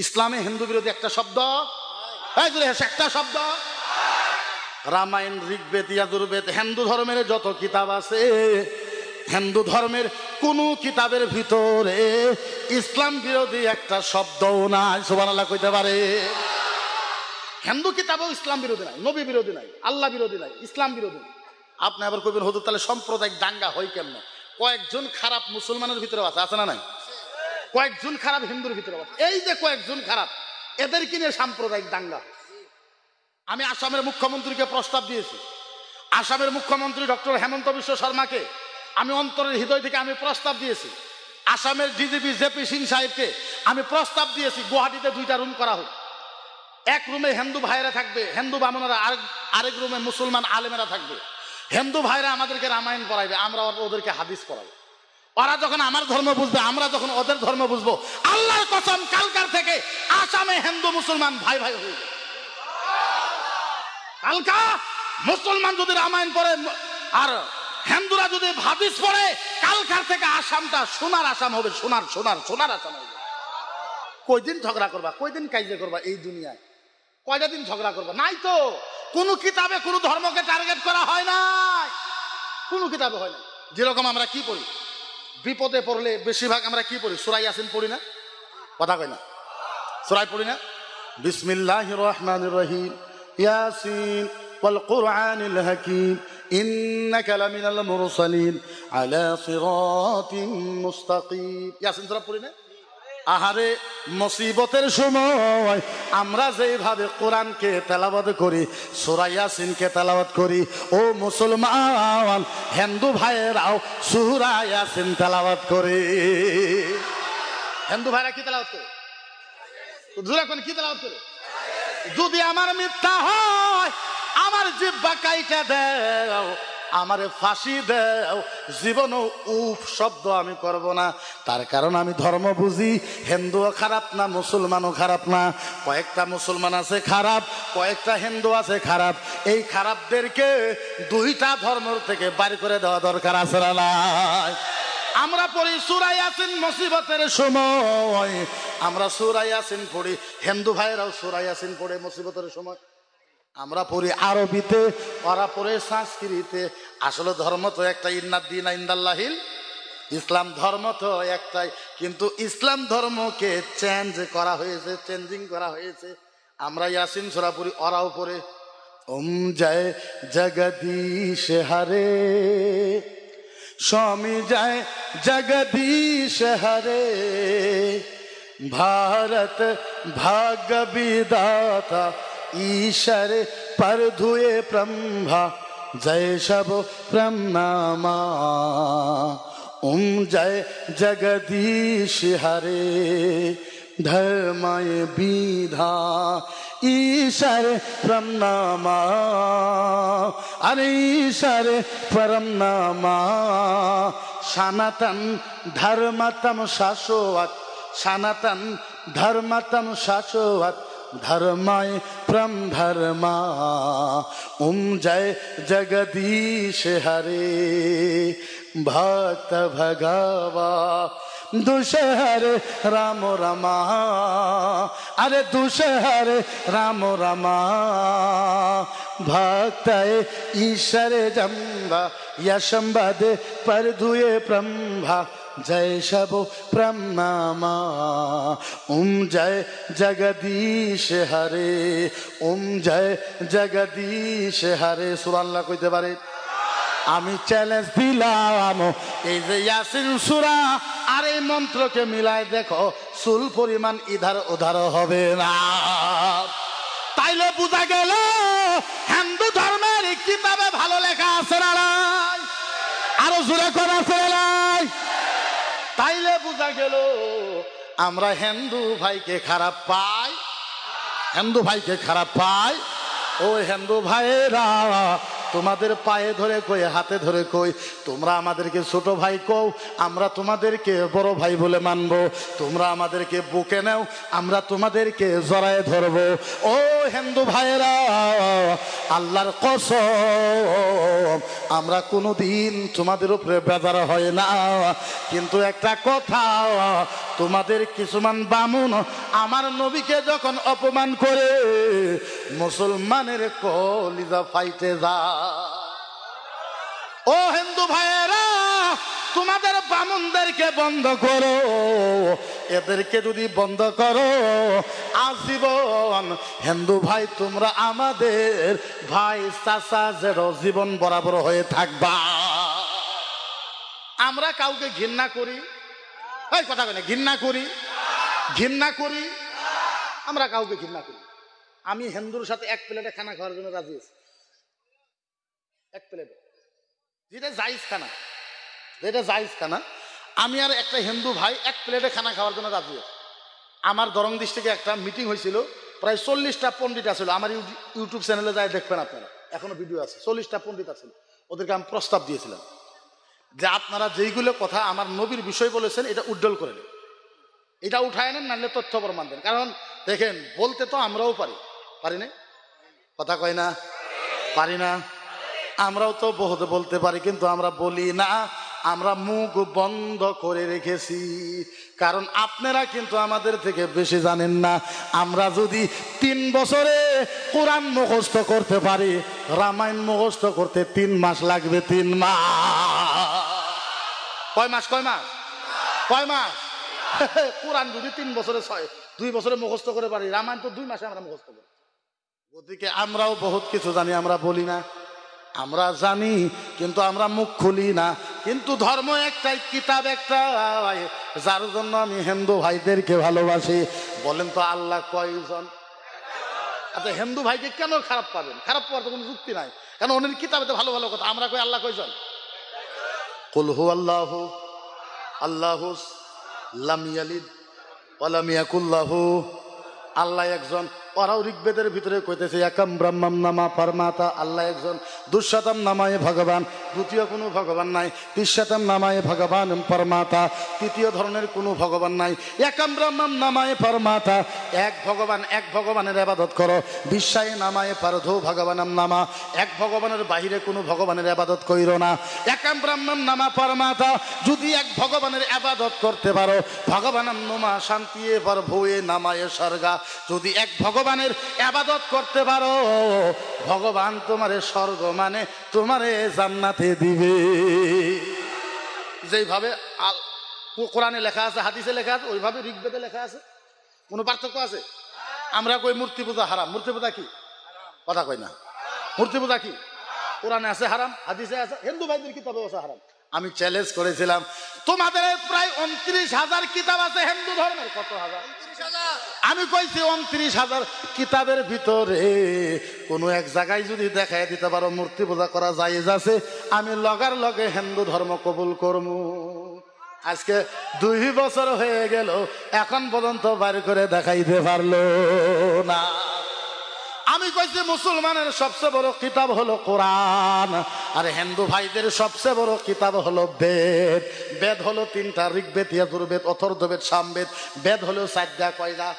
ইসলামে হিন্দু বিরোধী একটা শব্দ একটা শব্দ রামায়ণ ঋগ্বেদ ইয়াজুর্বেদ হিন্দু ধর্মের যত কিতাব আছে হিন্দু ধর্মের কোন কিতাবের ভিতরে ইসলাম বিরোধী একটা শব্দও নাই সোবান আল্লাহ কইতে পারে হিন্দু কিতাবেও ইসলাম বিরোধী নাই নবী বিরোধী নাই আল্লাহ বিরোধী নাই ইসলাম বিরোধী আপনি আবার কবি হতো তাহলে সাম্প্রদায়িক দাঙ্গা হয় কেমন কয়েকজন খারাপ মুসলমানের ভিতরে আছে আছে না নাই কয়েকজন খারাপ হিন্দুর ভিতরে আছে এই যে কয়েকজন খারাপ এদের কিনে সাম্প্রদায়িক দাঙ্গা আমি আসামের মুখ্যমন্ত্রীকে প্রস্তাব দিয়েছি আসামের মুখ্যমন্ত্রী ডক্টর হেমন্ত বিশ্ব শর্মাকে আমি অন্তরের হৃদয় থেকে আমি প্রস্তাব দিয়েছি আসামের ডিজিপি জেপি সিং সাহেবকে আমি প্রস্তাব দিয়েছি গুয়াহাটিতে দুইটা রুম করা হোক এক রুমে হিন্দু ভাইয়েরা থাকবে হিন্দু বামনারা আরেক আরেক রুমে মুসলমান আলেমেরা থাকবে হিন্দু ভাইরা আমাদেরকে রামায়ণ পড়াইবে আমরা ওদেরকে হাদিস পড়াবো ওরা যখন আমার ধর্ম বুঝবে আমরা যখন ওদের ধর্ম বুঝবো আল্লাহর কসম কালকার থেকে আসামে হিন্দু মুসলমান ভাই ভাই হয়ে কালকা মুসলমান যদি রামায়ণ পড়ে আর হিন্দুরা যদি ভাবিস পড়ে কালকার থেকে আসামটা সোনার আসাম হবে সোনার সোনার সোনার আসাম হবে কয়দিন ঝগড়া করবা কয়দিন কাইজে করবা এই দুনিয়ায় কয়টা দিন ঝগড়া করবা নাই তো কোনো কিতাবে কোনো ধর্মকে টার্গেট করা হয় নাই কোনো কিতাবে হয় না যেরকম আমরা কি পড়ি বিপদে পড়লে বেশিরভাগ আমরা কি পড়ি সুরাই আসেন পড়ি না কথা কয় না সুরাই পড়ি না বিসমিল্লাহ রহমান রহিম ইয়াসিন ওয়াল কোরআনিল إنك لمن المرسلين على صراط مستقيم يا سنترا بولينا আহারে মুসিবতের সময় আমরা যেভাবে কোরআনকে তেলাবাদ করি সুরাইয়াসিনকে তেলাবাদ করি ও মুসলমান হিন্দু ভাইয়েরাও সুরাইয়াসিন তেলাবাদ করি হিন্দু ভাইরা কি তেলাবাদ করে দূরে কি তেলাবাদ করে যদি আমার মিথ্যা হয় আমার জিব্বা কাইটা দেও আমারে ফাঁসি দেও জীবনও উপ শব্দ আমি করব না তার কারণ আমি ধর্ম বুঝি হিন্দুও খারাপ না মুসলমানও খারাপ না কয়েকটা মুসলমান আছে খারাপ কয়েকটা হিন্দু আছে খারাপ এই খারাপদেরকে দুইটা ধর্মর থেকে বাড়ি করে দেওয়া দরকার আছে আমরা পড়ি সুরাই আসিন মুসিবতের সময় আমরা সুরাই আসিন পড়ি হিন্দু ভাইয়েরাও সুরাই আসিন পড়ে মুসিবতের সময় আমরা পড়ি আরবিতে ওরা পড়ে সংস্কৃতে আসলে ধর্ম তো একটা ইন্নার ইন্দাল্লাহিল ইসলাম ধর্ম তো একটাই কিন্তু ইসলাম ধর্মকে চেঞ্জ করা হয়েছে চেঞ্জিং করা হয়েছে আমরা ইয়াসিন সোরাপুরি ওরাও পড়ে ওম যায় জগদীশ হারে স্বামী যায় জগদীশ হরে ভারত भाग বিদাতা ईशर पर धुए ब्रह्मा जय शब ब्रह्मा ओम जय जगदीश हरे धर्मय विधा ईशर परम नामा अरे ईशर परम नामा सनातन धर्मतम शाश्वत सनातन धर्मतम शाश्वत धर्माय ब्रह्मर्मा उम जय जगदीश हरे भक्त भगवा দুশহর রাম রামা আরে দুশহর রাম রামা ভক্ত ঈশ্বর জম্বা यशंबद पर धुए ब्रह्मा জয় शबो प्रम्नामा ॐ জয় জগদীশ হরে উম জয় জগদীশ হরে সুরাল্লাহ কইতে পারে আমি চ্যালেঞ্জ দিলাম এই যে ইয়াসিন সুরা আর এই মন্ত্রকে মিলায় দেখো সুল পরিমাণ ইধার উধার হবে না তাইলে বোঝা গেল হিন্দু ধর্মের কিতাবে ভালো লেখা আছে না আরো জোরে করা আছে তাইলে বোঝা গেল আমরা হিন্দু ভাইকে খারাপ পাই হিন্দু ভাইকে খারাপ পাই ও হিন্দু ভাইরা তোমাদের পায়ে ধরে কই হাতে ধরে কই তোমরা আমাদেরকে ছোট ভাই কও আমরা তোমাদেরকে বড় ভাই বলে মানব তোমরা আমাদেরকে বুকে নেও আমরা তোমাদেরকে জড়ায় ধরব ও হিন্দু ভাইয়েরা আল্লাহর কস আমরা কোনো দিন তোমাদের উপরে বেদার হয় না কিন্তু একটা কথা তোমাদের কিছুমান বামুন আমার নবীকে যখন অপমান করে মুসলমানের কলিজা ফাইতে যায় ও হিন্দু ভাইয়েরা তোমাদের বামুনদেরকে বন্ধ করো এদেরকে যদি বন্ধ করো আজীবন হিন্দু ভাই তোমরা আমাদের ভাই চাচা যেন জীবন বরাবর হয়ে থাকবা আমরা কাউকে ঘৃণা করি ওই কথা বলে ঘৃণা করি ঘৃণা করি আমরা কাউকে ঘৃণা করি আমি হিন্দুর সাথে এক প্লেটে খানা খাওয়ার জন্য রাজি আছি এক প্লেট যেটা জাইজ খানা যেটা জাইজ খানা আমি আর একটা হিন্দু ভাই এক প্লেটে খানা খাওয়ার জন্য রাজি আমার দরং ডিস্ট্রিক্টে একটা মিটিং হয়েছিল প্রায় চল্লিশটা পণ্ডিত আসলো আমার ইউটিউব চ্যানেলে যায় দেখবেন আপনারা এখনো ভিডিও আছে চল্লিশটা পণ্ডিত আসলো ওদেরকে আমি প্রস্তাব দিয়েছিলাম যে আপনারা যেইগুলো কথা আমার নবীর বিষয় বলেছেন এটা উজ্জ্বল করে নেন এটা উঠায় নেন নাহলে তথ্য প্রমাণ দেন কারণ দেখেন বলতে তো আমরাও পারি পারি না কথা কয় না পারি না আমরাও তো বহুত বলতে পারি কিন্তু আমরা বলি না আমরা মুখ বন্ধ করে রেখেছি কারণ আপনারা কিন্তু আমাদের থেকে বেশি জানেন না আমরা যদি তিন বছরে কোরআন মুখস্থ করতে পারি রামায়ণ মুখস্থ করতে তিন মাস লাগবে তিন মাস কয় মাস কয় মাস কয় মাস কোরআন যদি তিন বছরে ছয় দুই বছরে মুখস্থ করে পারি রামায়ণ তো দুই মাসে আমরা মুখস্থ করি ওদিকে আমরাও বহুত কিছু জানি আমরা বলি না আমরা জানি কিন্তু আমরা মুখ খুলি না কিন্তু ধর্ম একটাই কিতাব একটা যার জন্য আমি হিন্দু ভাইদেরকে ভালোবাসি বলেন তো আল্লাহ কয়জন আচ্ছা হিন্দু ভাইকে কেন খারাপ পাবেন খারাপ পাওয়ার তো কোনো যুক্তি নাই কেন ওনার কিতাবে তো ভালো ভালো কথা আমরা কই আল্লাহ কয়জন কলহু আল্লাহ আল্লাহ লামিয়ালিদ ওয়ালামিয়াকুল্লাহু আল্লাহ একজন ওরাও ঋগ্বেদের ভিতরে কইতেছে একাম ব্রহ্মম নামা পরমাতা আল্লাহ একজন দুঃশতম নামায় ভগবান দ্বিতীয় কোনো ভগবান নাই তিশতম নামায় ভগবান পরমাতা তৃতীয় ধরনের কোনো ভগবান নাই একাম ব্রহ্মম নামায় পরমাতা এক ভগবান এক ভগবানের আবাদত করো বিশ্বায় নামায় পারধ ভগবানম নামা এক ভগবানের বাহিরে কোনো ভগবানের আবাদত কইর না একাম ব্রহ্মম নামা পরমাতা যদি এক ভগবানের আবাদত করতে পারো ভগবানম নমা শান্তিয়ে পর ভুয়ে নামায় স্বর্গা যদি এক ভগবান ভগবানের আবাদত করতে পারো ভগবান তোমারে স্বর্গ মানে তোমারে জান্নাতে দিবে যেইভাবে আল কোরআনে লেখা আছে হাদিসে লেখা আছে ওইভাবে ঋগ্বেদে লেখা আছে কোনো পার্থক্য আছে আমরা কই মূর্তি পূজা হারাম মূর্তি পূজা কি কথা কই না মূর্তি পূজা কি কোরআনে আছে হারাম হাদিসে আছে হিন্দু ভাইদের কিতাবে আছে হারাম আমি চ্যালেঞ্জ করেছিলাম তোমাদের প্রায় উনত্রিশ হাজার কিতাব আছে হিন্দু ধর্মের কত হাজার আমি কইছি উনত্রিশ হাজার কিতাবের ভিতরে কোনো এক জায়গায় যদি দেখাই দিতে পারো মূর্তি পূজা করা যায় আছে আমি লগার লগে হিন্দু ধর্ম কবুল করব আজকে দুই বছর হয়ে গেল এখন পর্যন্ত বাড়ি করে দেখাইতে পারলো না আমি কইছি মুসলমানের সবচেয়ে বড় কিতাব হলো কোরআন আর হিন্দু ভাইদের সবচেয়ে বড় কিতাব হলো বেদ বেদ হলো তিনটা ঋগ্বেদ ইয়াজুর্বেদ অথর্ধবেদ সামবেদ বেদ হলো সাজ্জা কয়দা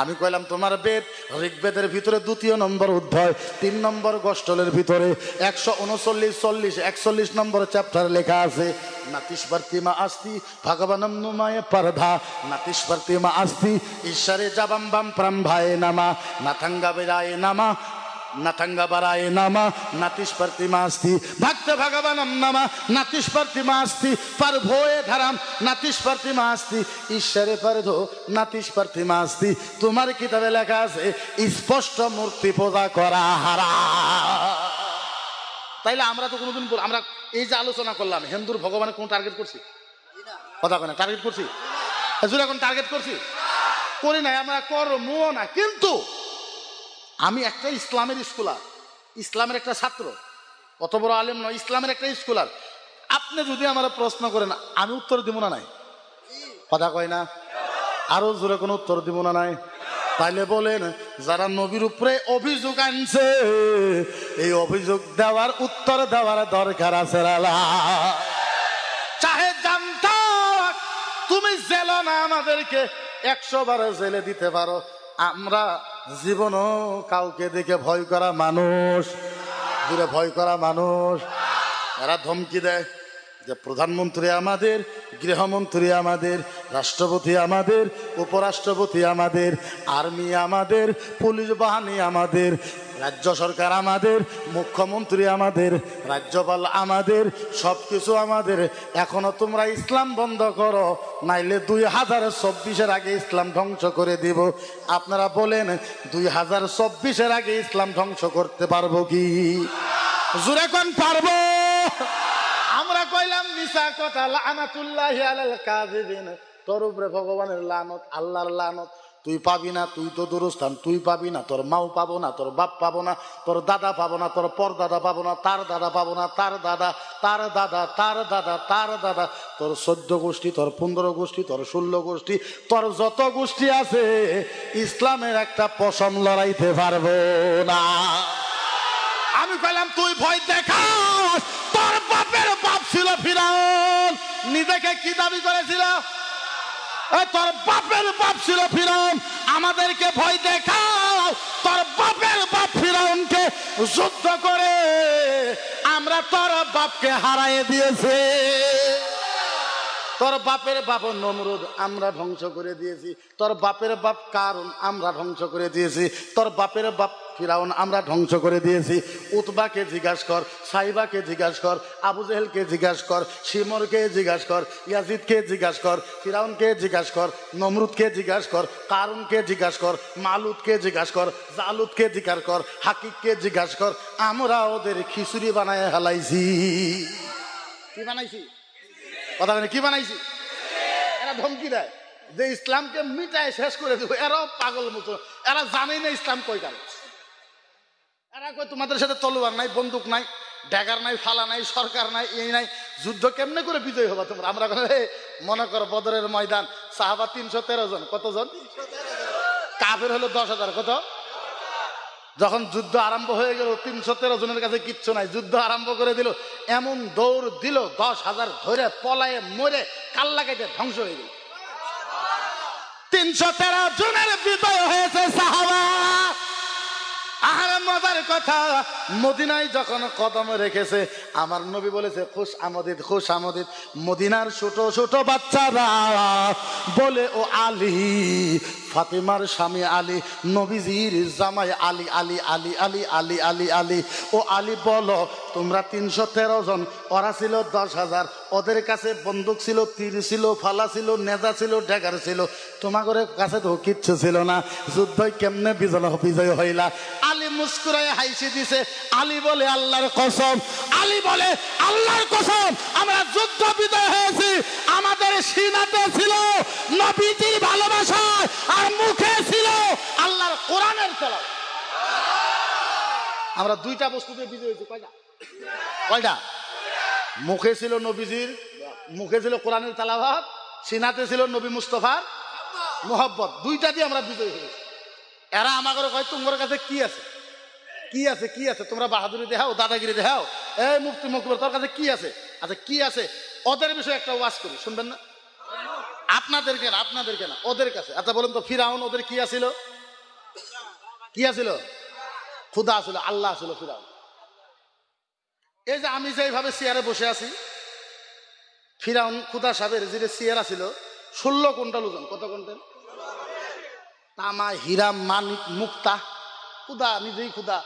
আমি কইলাম তোমার বেদ ঋগ্বেদের ভিতরে দ্বিতীয় নম্বর অধ্যায় তিন নম্বর গোষ্ঠলের ভিতরে একশো উনচল্লিশ চল্লিশ একচল্লিশ নম্বর চ্যাপ্টার লেখা আছে নাতিস্বর্তিমা আস্তি ভগবানম নুমায় পারধা নাতিস্বর্তিমা আস্তি ঈশ্বরে জাবাম বাম প্রাম ভায়ে নামা নাথাঙ্গা বেড়ায় নামা ঈশ্বরে পরধো তোমার কিতাবে লেখা আছে স্পষ্ট মূর্তি পূজা করা হারা তাইলে আমরা তো কোনোদিন আমরা এই যে আলোচনা করলাম হিন্দুর ভগবানের কোন টার্গেট করছি কথা কেন টার্গেট করছি এখন টার্গেট করছি করি নাই আমরা করবো না কিন্তু আমি একটা ইসলামের স্কুলার ইসলামের একটা ছাত্র অত বড় আলেম নয় ইসলামের একটা স্কুলার আপনি যদি আমার প্রশ্ন করেন আমি উত্তর দিব না নাই কথা কয় না আরো জোরে কোনো উত্তর দিব না নাই তাইলে বলেন যারা নবীর উপরে অভিযোগ আনছে এই অভিযোগ দেওয়ার উত্তর দেওয়ার দরকার আছে চাহে জানতাম তুমি জেল না আমাদেরকে একশো বারে জেলে দিতে পারো আমরা জীবনও কাউকে দেখে ভয় করা মানুষ দূরে ভয় করা মানুষ এরা ধমকি দেয় যে প্রধানমন্ত্রী আমাদের গৃহমন্ত্রী আমাদের রাষ্ট্রপতি আমাদের উপরাষ্ট্রপতি আমাদের আর্মি আমাদের পুলিশ বাহিনী আমাদের রাজ্য সরকার আমাদের মুখ্যমন্ত্রী আমাদের রাজ্যপাল আমাদের সব কিছু আমাদের এখনো তোমরা ইসলাম বন্ধ করো নাইলে দুই হাজার চব্বিশের আগে ইসলাম ধ্বংস করে দিব আপনারা বলেন দুই হাজার চব্বিশের আগে ইসলাম ধ্বংস করতে পারবো কি জুরে কন পারবো আমরা কইলাম মিসা কথা লানাতুল্লাহ আলাল কাযিবিন তোর উপরে ভগবানের লানত আল্লাহর লানত তুই পাবি না তুই তো দূরস্থান তুই পাবি না তোর মাও পাবো না তোর বাপ পাবো না তোর দাদা পাবো না তোর পর দাদা পাবো না তার দাদা পাবো না তার দাদা তার দাদা তার দাদা তার দাদা তোর চোদ্দ গোষ্ঠী তোর পনেরো গোষ্ঠী তোর ষোলো গোষ্ঠী তোর যত গোষ্ঠী আছে ইসলামের একটা পশম লড়াইতে পারবো না আমি কইলাম তুই ভয় দেখা ফিরাউন নিজেকে কি দাবি করেছিল তোর বাপের বাপ ছিল ফিরাউন আমাদেরকে ভয় দেখাও তোর বাপের বাপ ফিরাউনকে যুদ্ধ করে আমরা তোর বাপকে হারিয়ে দিয়েছে তোর বাপের বাপ নমরুদ আমরা ধ্বংস করে দিয়েছি তোর বাপের বাপ কারণ আমরা ধ্বংস করে দিয়েছি তোর বাপের বাপ ফিরাউন আমরা ধ্বংস করে দিয়েছি উতবাকে জিজ্ঞাস কর সাইবাকে জিজ্ঞাস কর আবু জেহেলকে জিজ্ঞাস কর সিমরকে জিজ্ঞাস কর ইয়াজিদকে জিজ্ঞাস কর ফিরাউনকে জিজ্ঞাস কর নমরুদকে জিজ্ঞাস কর কারুনকে জিজ্ঞাস কর মালুদকে জিজ্ঞাস কর জালুদকে জিজ্ঞাস কর হাকিককে জিজ্ঞাস কর আমরা ওদের খিচুড়ি বানায় হেলাইছি কি বানাইছি কথা মানে কি বানাইছি এরা ধমকি দেয় যে ইসলামকে মিটায় শেষ করে দেবো এরাও পাগল মতো এরা জানেই না ইসলাম কই কারণ তোমাদের সাথে তলোয়ার নাই বন্দুক নাই ড্যাগার নাই ফালা নাই সরকার নাই এই নাই যুদ্ধ কেমনে করে বিজয় হবা তোমরা আমরা মনে করো বদরের ময়দান সাহাবা তিনশো তেরো জন কতজন কাফের হলো দশ হাজার কত যখন যুদ্ধ আরম্ভ হয়ে গেল তিনশো তেরো জনের কাছে কিচ্ছু নাই যুদ্ধ আরম্ভ করে দিল এমন দৌড় দিল দশ হাজার ধরে পলায়ে মরে কাল্লা কেটে ধ্বংস হয়ে গেল তিনশো তেরো জনের বিজয় হয়েছে সাহাবা আর মজার কথা মদিনায় যখন কদম রেখেছে আমার নবী বলেছে খুশ আমদিত খুশ আমদিত মদিনার ছোট ছোট বাচ্চারা বলে ও আলী ফাতেমার স্বামী আলী নবীজির জামাই আলী আলী আলী আলী আলী আলী আলী ও আলী বলো তোমরা তিনশো তেরো জন ওরা ছিল দশ হাজার ওদের কাছে বন্দুক ছিল তীর ছিল ফালা ছিল নেজা ছিল ডেগার ছিল তোমাকে কাছে তো কিচ্ছু ছিল না যুদ্ধ কেমনে বিজয় বিজয় হইলা আলী মুস্কুরায় হাইসি দিছে আলী বলে আল্লাহর কসম আলী বলে আল্লাহর কসম আমরা যুদ্ধ বিজয় হয়েছি আমাদের সিনাতে ছিল নবীজির ভালোবাসায় মুখে ছিল আল্লাহর আমরা দুইটা বস্তুতে বিজয় হয়েছি কয়টা কয়টা মুখে ছিল নবীজির মুখে ছিল কোরআনের তালাভাত সিনাতে ছিল নবী মুস্তফার মোহব্বত দুইটা দিয়ে আমরা বিজয় হয়েছি এরা আমাকে কয় তোমার কাছে কি আছে কি আছে কি আছে তোমরা বাহাদুরি দেখাও দাদাগিরি দেখাও এই মুক্তি মুক্তি তোর কাছে কি আছে আচ্ছা কি আছে ওদের বিষয়ে একটা ওয়াজ করি শুনবেন না আপনাদেরকে না আপনাদেরকে না ওদের কাছে আচ্ছা বলেন তো ফিরাউন ওদের কি আছিল কি আছিল খুদা আছিল আল্লাহ আছিল ফিরাউন এই যে আমি যে এইভাবে চেয়ারে বসে আছি ফিরাউন খুদা সাহেবের যে চেয়ার আছিল ষোলো কুইন্টাল ওজন কত কুইন্টাল তামা হীরা মানিক মুক্তা খুদা নিজেই খুদা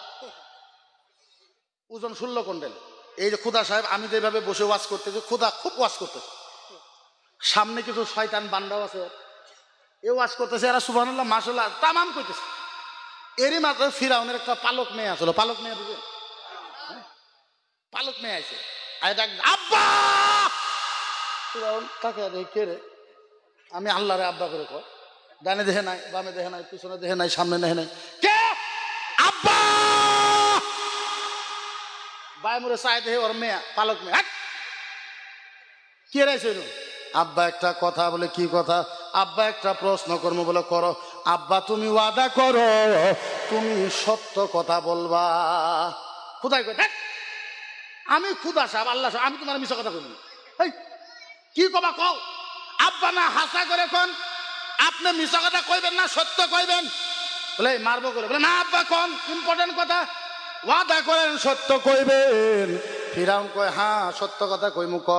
ওজন ষোলো কুইন্টাল এই যে খুদা সাহেব আমি যেভাবে বসে ওয়াশ করতেছি খুদা খুব ওয়াশ করতেছে সামনে কিছু শয়তান বান্ধব আছে এ ওয়াজ করতেছে এরা সুবাহান্লাহ মাসাল্লাহ তামাম করতেছে এরই মাঝে ফিরাউনের একটা পালক মেয়ে আসলো পালক মেয়ে বুঝে পালক মেয়ে আছে আব্বা ফিরাউন তাকে কে রে আমি আল্লাহরে আব্বা করে কর ডানে দেহে নাই বামে দেহে নাই পিছনে দেহে নাই সামনে দেহে নাই কে আব্বা বায় মোরে চাই দেহে ওর মেয়া পালক মেয়া কে রাইছে আব্বা একটা কথা বলে কি কথা আব্বা একটা প্রশ্ন কর্ম বলে করো আব্বা তুমি ওয়াদা করো তুমি সত্য কথা বলবা কোথায় কথা হ্যাঁ? আমি খুদা সাহেব আল্লাহ আমি তোমার মিশা কথা বলি কি কবা কও আব্বা না হাসা করে কোন আপনি মিশা কথা কইবেন না সত্য কইবেন বলে মারবো করে বলে না আব্বা কোন ইম্পর্টেন্ট কথা ওয়াদা করেন সত্য কইবেন ফিরাম কয় হ্যাঁ সত্য কথা কইমু ক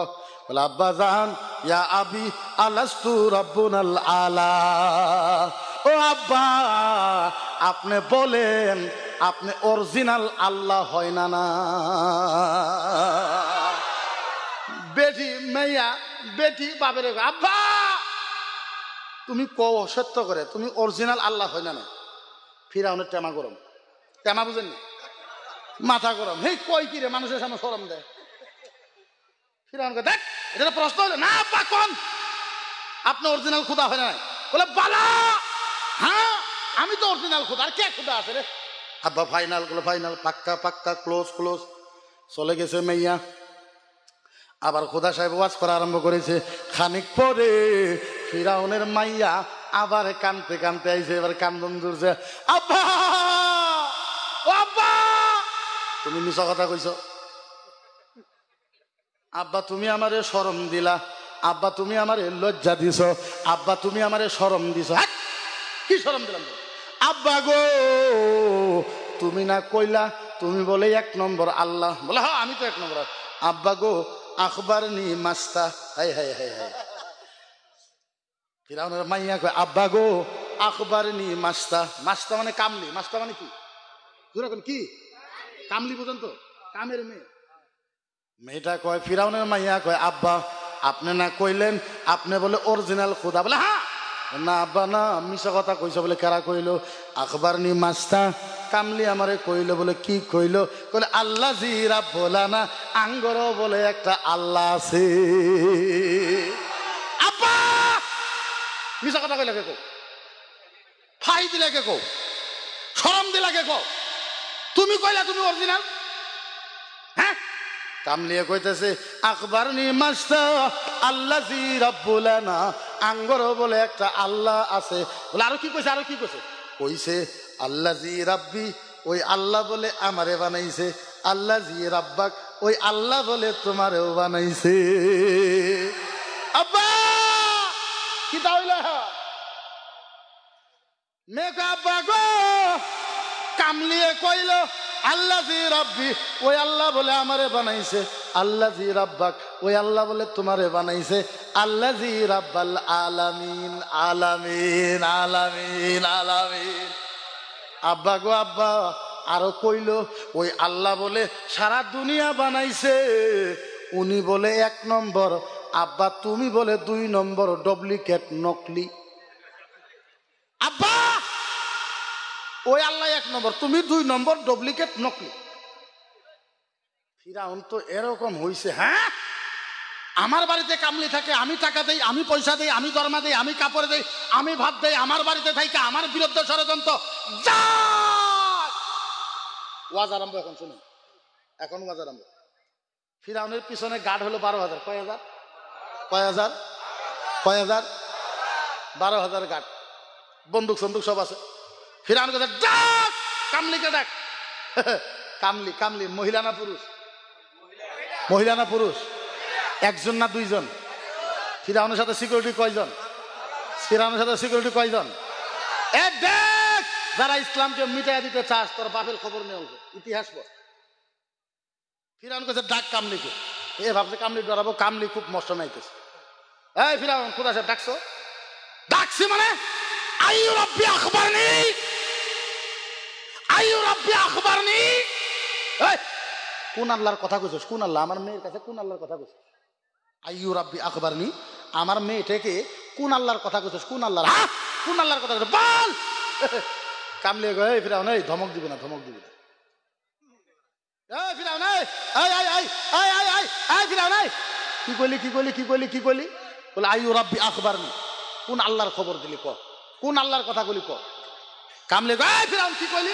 বলে আব্বা জান ইয়া আবি আলাস্তু রব্বুনাল আলা ও আব্বা আপনি বলেন আপনি অরিজিনাল আল্লাহ হয় না না বেটি মেয়া বেটি বাবের আব্বা তুমি ক সত্য করে তুমি অরিজিনাল আল্লাহ হয় না না অনেক টেমা গরম টেমা বুঝেন মাথা গরম হেই কয় কিরে মানুষের সামনে সরম দেয় ফিরাউনকে দেখ এটা প্রশ্ন না আপা কোন আপনি অরিজিনাল খুদা হয় নাই বলে বালা হ্যাঁ আমি তো অরিজিনাল খুদা আর কে খুদা আছে রে আব্বা ফাইনাল গুলো ফাইনাল পাক্কা পাক্কা ক্লোজ ক্লোজ চলে গেছে মেয়া আবার খোদা সাহেব ওয়াজ করা আরম্ভ করেছে খানিক পরে ফিরাউনের মাইয়া আবার কানতে কানতে আইছে এবার কান্দন জুড়ছে আব্বা ও আব্বা তুমি মিশা কথা কইছো আব্বা তুমি আমারে শরম দিলা আব্বা তুমি আমারে লজ্জা দিছ আব্বা তুমি আমারে শরম দিছ কি শরম দিলাম আব্বা গো তুমি না কইলা তুমি বলে এক নম্বর আল্লাহ বলে হ্যাঁ আমি তো এক নম্বর আব্বা গো আখবার নি মাস্তা হাই হাই হাই হাই ফিরাউনের মাইয়া কয় আব্বা গো আখবার নি মাস্তা মাস্তা মানে কামলি মাস্তা মানে কি কি কামলি বোঝেন কামের মেয়ে মেয়েটা কয় ফিরাউনের মাইয়া কয় আব্বা আপনি না কইলেন আপনি বলে অরিজিনাল খুদা বলে হ্যাঁ না আব্বা না মিশা কথা কইছে বলে কারা কইল আখবার নি মাস্তা কামলি আমারে কইল বলে কি কইল কইলে আল্লাহ জিরা বলা না আঙ্গর বলে একটা আল্লাহ আছে আব্বা মিশা কথা কইলে কে ফাই দিলে কে কো শরম দিলে কে তুমি কইলা তুমি অরিজিনাল কামলিয়ে কইতেছে আকবর নিমাস্তা আল্লাহ জি রব্বুলানা আঙ্গর বলে একটা আল্লাহ আছে বলে আরো কি কইছে আরো কি কইছে কইছে আল্লাহ জি রাব্বি ওই আল্লাহ বলে আমারে বানাইছে আল্লাহ জি রাব্বাক ওই আল্লাহ বলে তোমারেও বানাইছে আব্বা কি তাহলে মেয়ে আব্বা গো কামলিয়ে কইলো আল্লাহ জি রাব্বি ওই আল্লাহ বলে আমারে বানাইছে আল্লাহ জি রাব্বাক ওই আল্লাহ বলে তোমারে বানাইছে আল্লাহ জি রাব্বাল আলামিন আলামিন আলামিন আলামিন আব্বা গো আব্বা আরো কইল ওই আল্লাহ বলে সারা দুনিয়া বানাইছে উনি বলে এক নম্বর আব্বা তুমি বলে দুই নম্বর ডুপ্লিকেট নকলি আব্বা ওই আল্লাহ এক নম্বর তুমি দুই নম্বর ডুপ্লিকেট নকলি ফিরাউন তো এরকম হইছে হ্যাঁ আমার বাড়িতে কামলি থাকে আমি টাকা দেই আমি পয়সা দেই আমি দরমা দেই আমি কাপড় দেই আমি ভাত দেই আমার বাড়িতে থাকে আমার বিরুদ্ধে ষড়যন্ত্র ওয়াজ আরম্ভ এখন শুনুন এখন ওয়াজ আরম্ভ ফিরাউনের পিছনে গার্ড হলো বারো হাজার কয় হাজার কয় হাজার কয় হাজার বারো হাজার গার্ড বন্দুক সন্দুক সব আছে ফিরাউন কথা ডাক কামলিকে ডাক কামলি কামলি মহিলা না পুরুষ মহিলা না পুরুষ একজন না দুইজন ফিরাউনের সাথে সিকিউরিটি কয়জন ফিরাউনের সাথে সিকিউরিটি কয়জন যারা ইসলামকে মিটাই দিতে চাস তোর বাপের খবর নেই অল্প ইতিহাস বল ফিরাউন কাছে ডাক কামলিকে এ ভাবছে কামলি ডরাবো কামলি খুব মস্ত নাইতেছে এই ফিরাউন খুদা সাহেব ডাকছো ডাকছি মানে আই রব্বি আখবর নেই কোন আল্লাহর কথা কইছিস কোন আল্লাহ আমার মেয়ের কাছে কোন আল্লাহর কথা কইছিস আইয়ু রাব্বি আখবরনি আমার মেয়েটাকে কোন আল্লাহর কথা কইছিস কোন আল্লাহর হ্যাঁ কোন আল্লাহর কথা কইছিস বল কামলে গয় এই ফিরাও নাই ধমক দিবি না ধমক দিবি না এই ফিরাও নাই আই আই এই এই এই এই এই ফিরাও নাই কি কইলি কি কইলি কি কইলি কি কইলি বলে আইয়ু রাব্বি আখবরনি কোন আল্লাহর খবর দিলি ক কোন আল্লাহর কথা কইলি ক কামলে গয় এই ফিরাও কি কইলি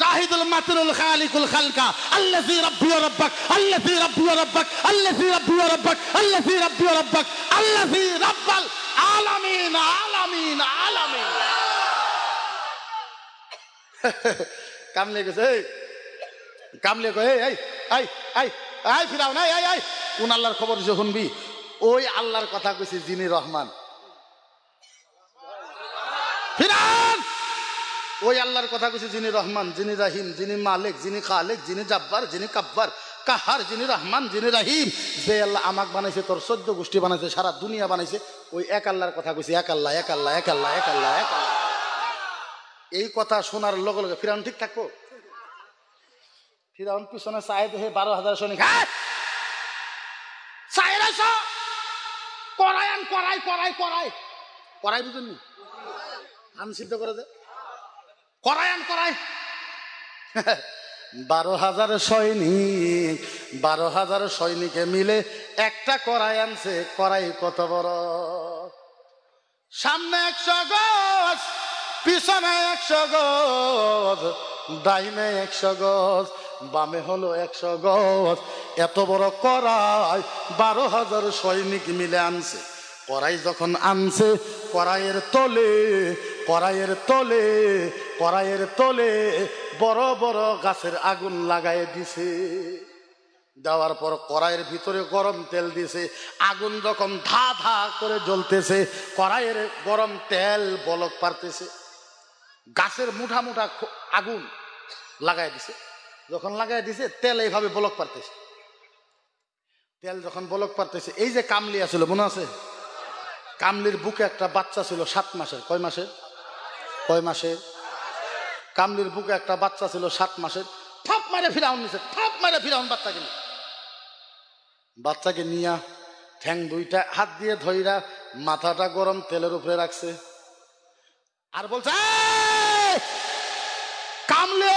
জাহিদুল মাতুল খালিকুল খালকা আল্লাযী রাব্বি রাব্বাক আল্লাযী রাব্বি রাব্বাক আল্লাযী রাব্বি রাব্বাক আল্লাযী রাব্বি রাব্বাক আল্লাযী রাব্বাল আলামিন আলামিন আলামিন গেছে এই কামলে কই এই এই আই এই ফিরাও না এই কোন আল্লাহর খবর যে শুনবি ওই আল্লাহর কথা কইছে যিনি রহমান ফিরান ওই আল্লাহর কথা কিছু যিনি রহমান যিনি রাহিম যিনি মালিক যিনি খালেক যিনি জাব্বার যিনি কাব্বার কাহার যিনি রহমান যিনি রাহিম যে আল্লাহ আমাক বানাইছে তোর সদ্য গোষ্ঠী বানাইছে সারা দুনিয়া বানাইছে ওই এক আল্লাহর কথা কইছে এক আল্লাহ এক আল্লাহ এক আল্লাহ এক আল্লাহ এক আল্লাহ এই কথা শোনার লগে লগে ফিরাউন ঠিক থাকো ফিরাউন পিছনে চাই দেহে বারো হাজার সৈনিক করাই করাই করাই করাই করাই বুঝুন আনসিদ্ধ করে দে করায়ন করায় বারো হাজার সৈনিক বারো হাজার সৈনিকে মিলে একটা করাই আনছে করাই কত বড় সামনে একশো গজ পিছনে একশো গজ ডাইনে একশো গজ বামে হলো একশো গজ এত বড় করাই বারো হাজার সৈনিক মিলে আনছে করাই যখন আনছে করাইয়ের তলে করাইয়ের তলে কড়াইয়ের তলে বড় বড় গাছের আগুন লাগাই দিছে দেওয়ার পর কড়াইয়ের ভিতরে গরম তেল দিছে আগুন যখন ধা ধা করে জ্বলতেছে কড়াইয়ের গরম তেল বলক পারতেছে গাছের মুঠা মুঠা আগুন লাগাই দিছে যখন লাগাই দিছে তেল এইভাবে বলক পারতেছে তেল যখন বলক পারতেছে এই যে কামলি আছিল মনে আছে কামলির বুকে একটা বাচ্চা ছিল সাত মাসের কয় মাসের কয় মাসের কামলির বুকে একটা বাচ্চা ছিল সাত মাসের ঠাপ মারে ফিরাউন নিছে ঠাপ মারে ফিরাউন বাচ্চাকে নিয়ে বাচ্চাকে নিয়া ঠ্যাং দুইটা হাত দিয়ে ধইরা মাথাটা গরম তেলের উপরে রাখছে আর বলছে কামলে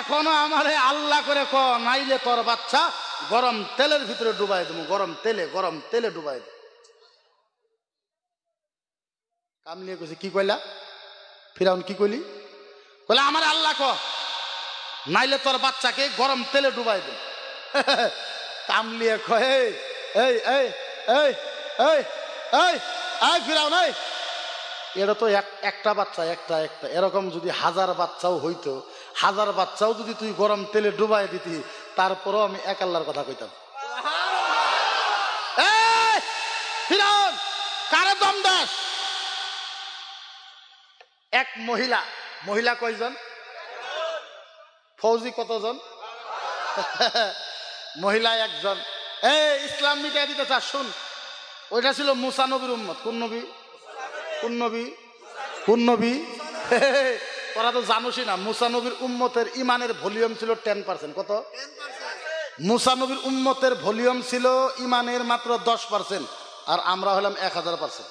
এখনো আমারে আল্লাহ করে ক নাইলে তোর বাচ্চা গরম তেলের ভিতরে ডুবাই দেবো গরম তেলে গরম তেলে ডুবাই দেব কামলিয়ে কইছে কি কইলা ফিরাউন কি কইলি বলে আমার আল্লাহ ক নাইলে তোর বাচ্চাকে গরম তেলে ডুবাই দে কামলিয়ে খয়ে এই এই এই এই এই এই ফিরাও নাই এটা তো একটা বাচ্চা একটা একটা এরকম যদি হাজার বাচ্চাও হইতো হাজার বাচ্চাও যদি তুই গরম তেলে ডুবাই দিতি তারপরও আমি এক আল্লাহর কথা কইতাম কারে দম এক মহিলা মহিলা কয়জন ফৌজি কতজন মহিলা একজন এ ইসলাম মিটাই দিতে চাস শুন ওইটা ছিল মুসা নবীর উম্মত কোন নবী কোন নবী কোন নবী তোরা তো জানোসই না মুসা নবীর উম্মতের ইমানের ভলিউম ছিল টেন পার্সেন্ট কত মুসা নবীর উম্মতের ভলিউম ছিল ইমানের মাত্র দশ পার্সেন্ট আর আমরা হলাম এক হাজার পার্সেন্ট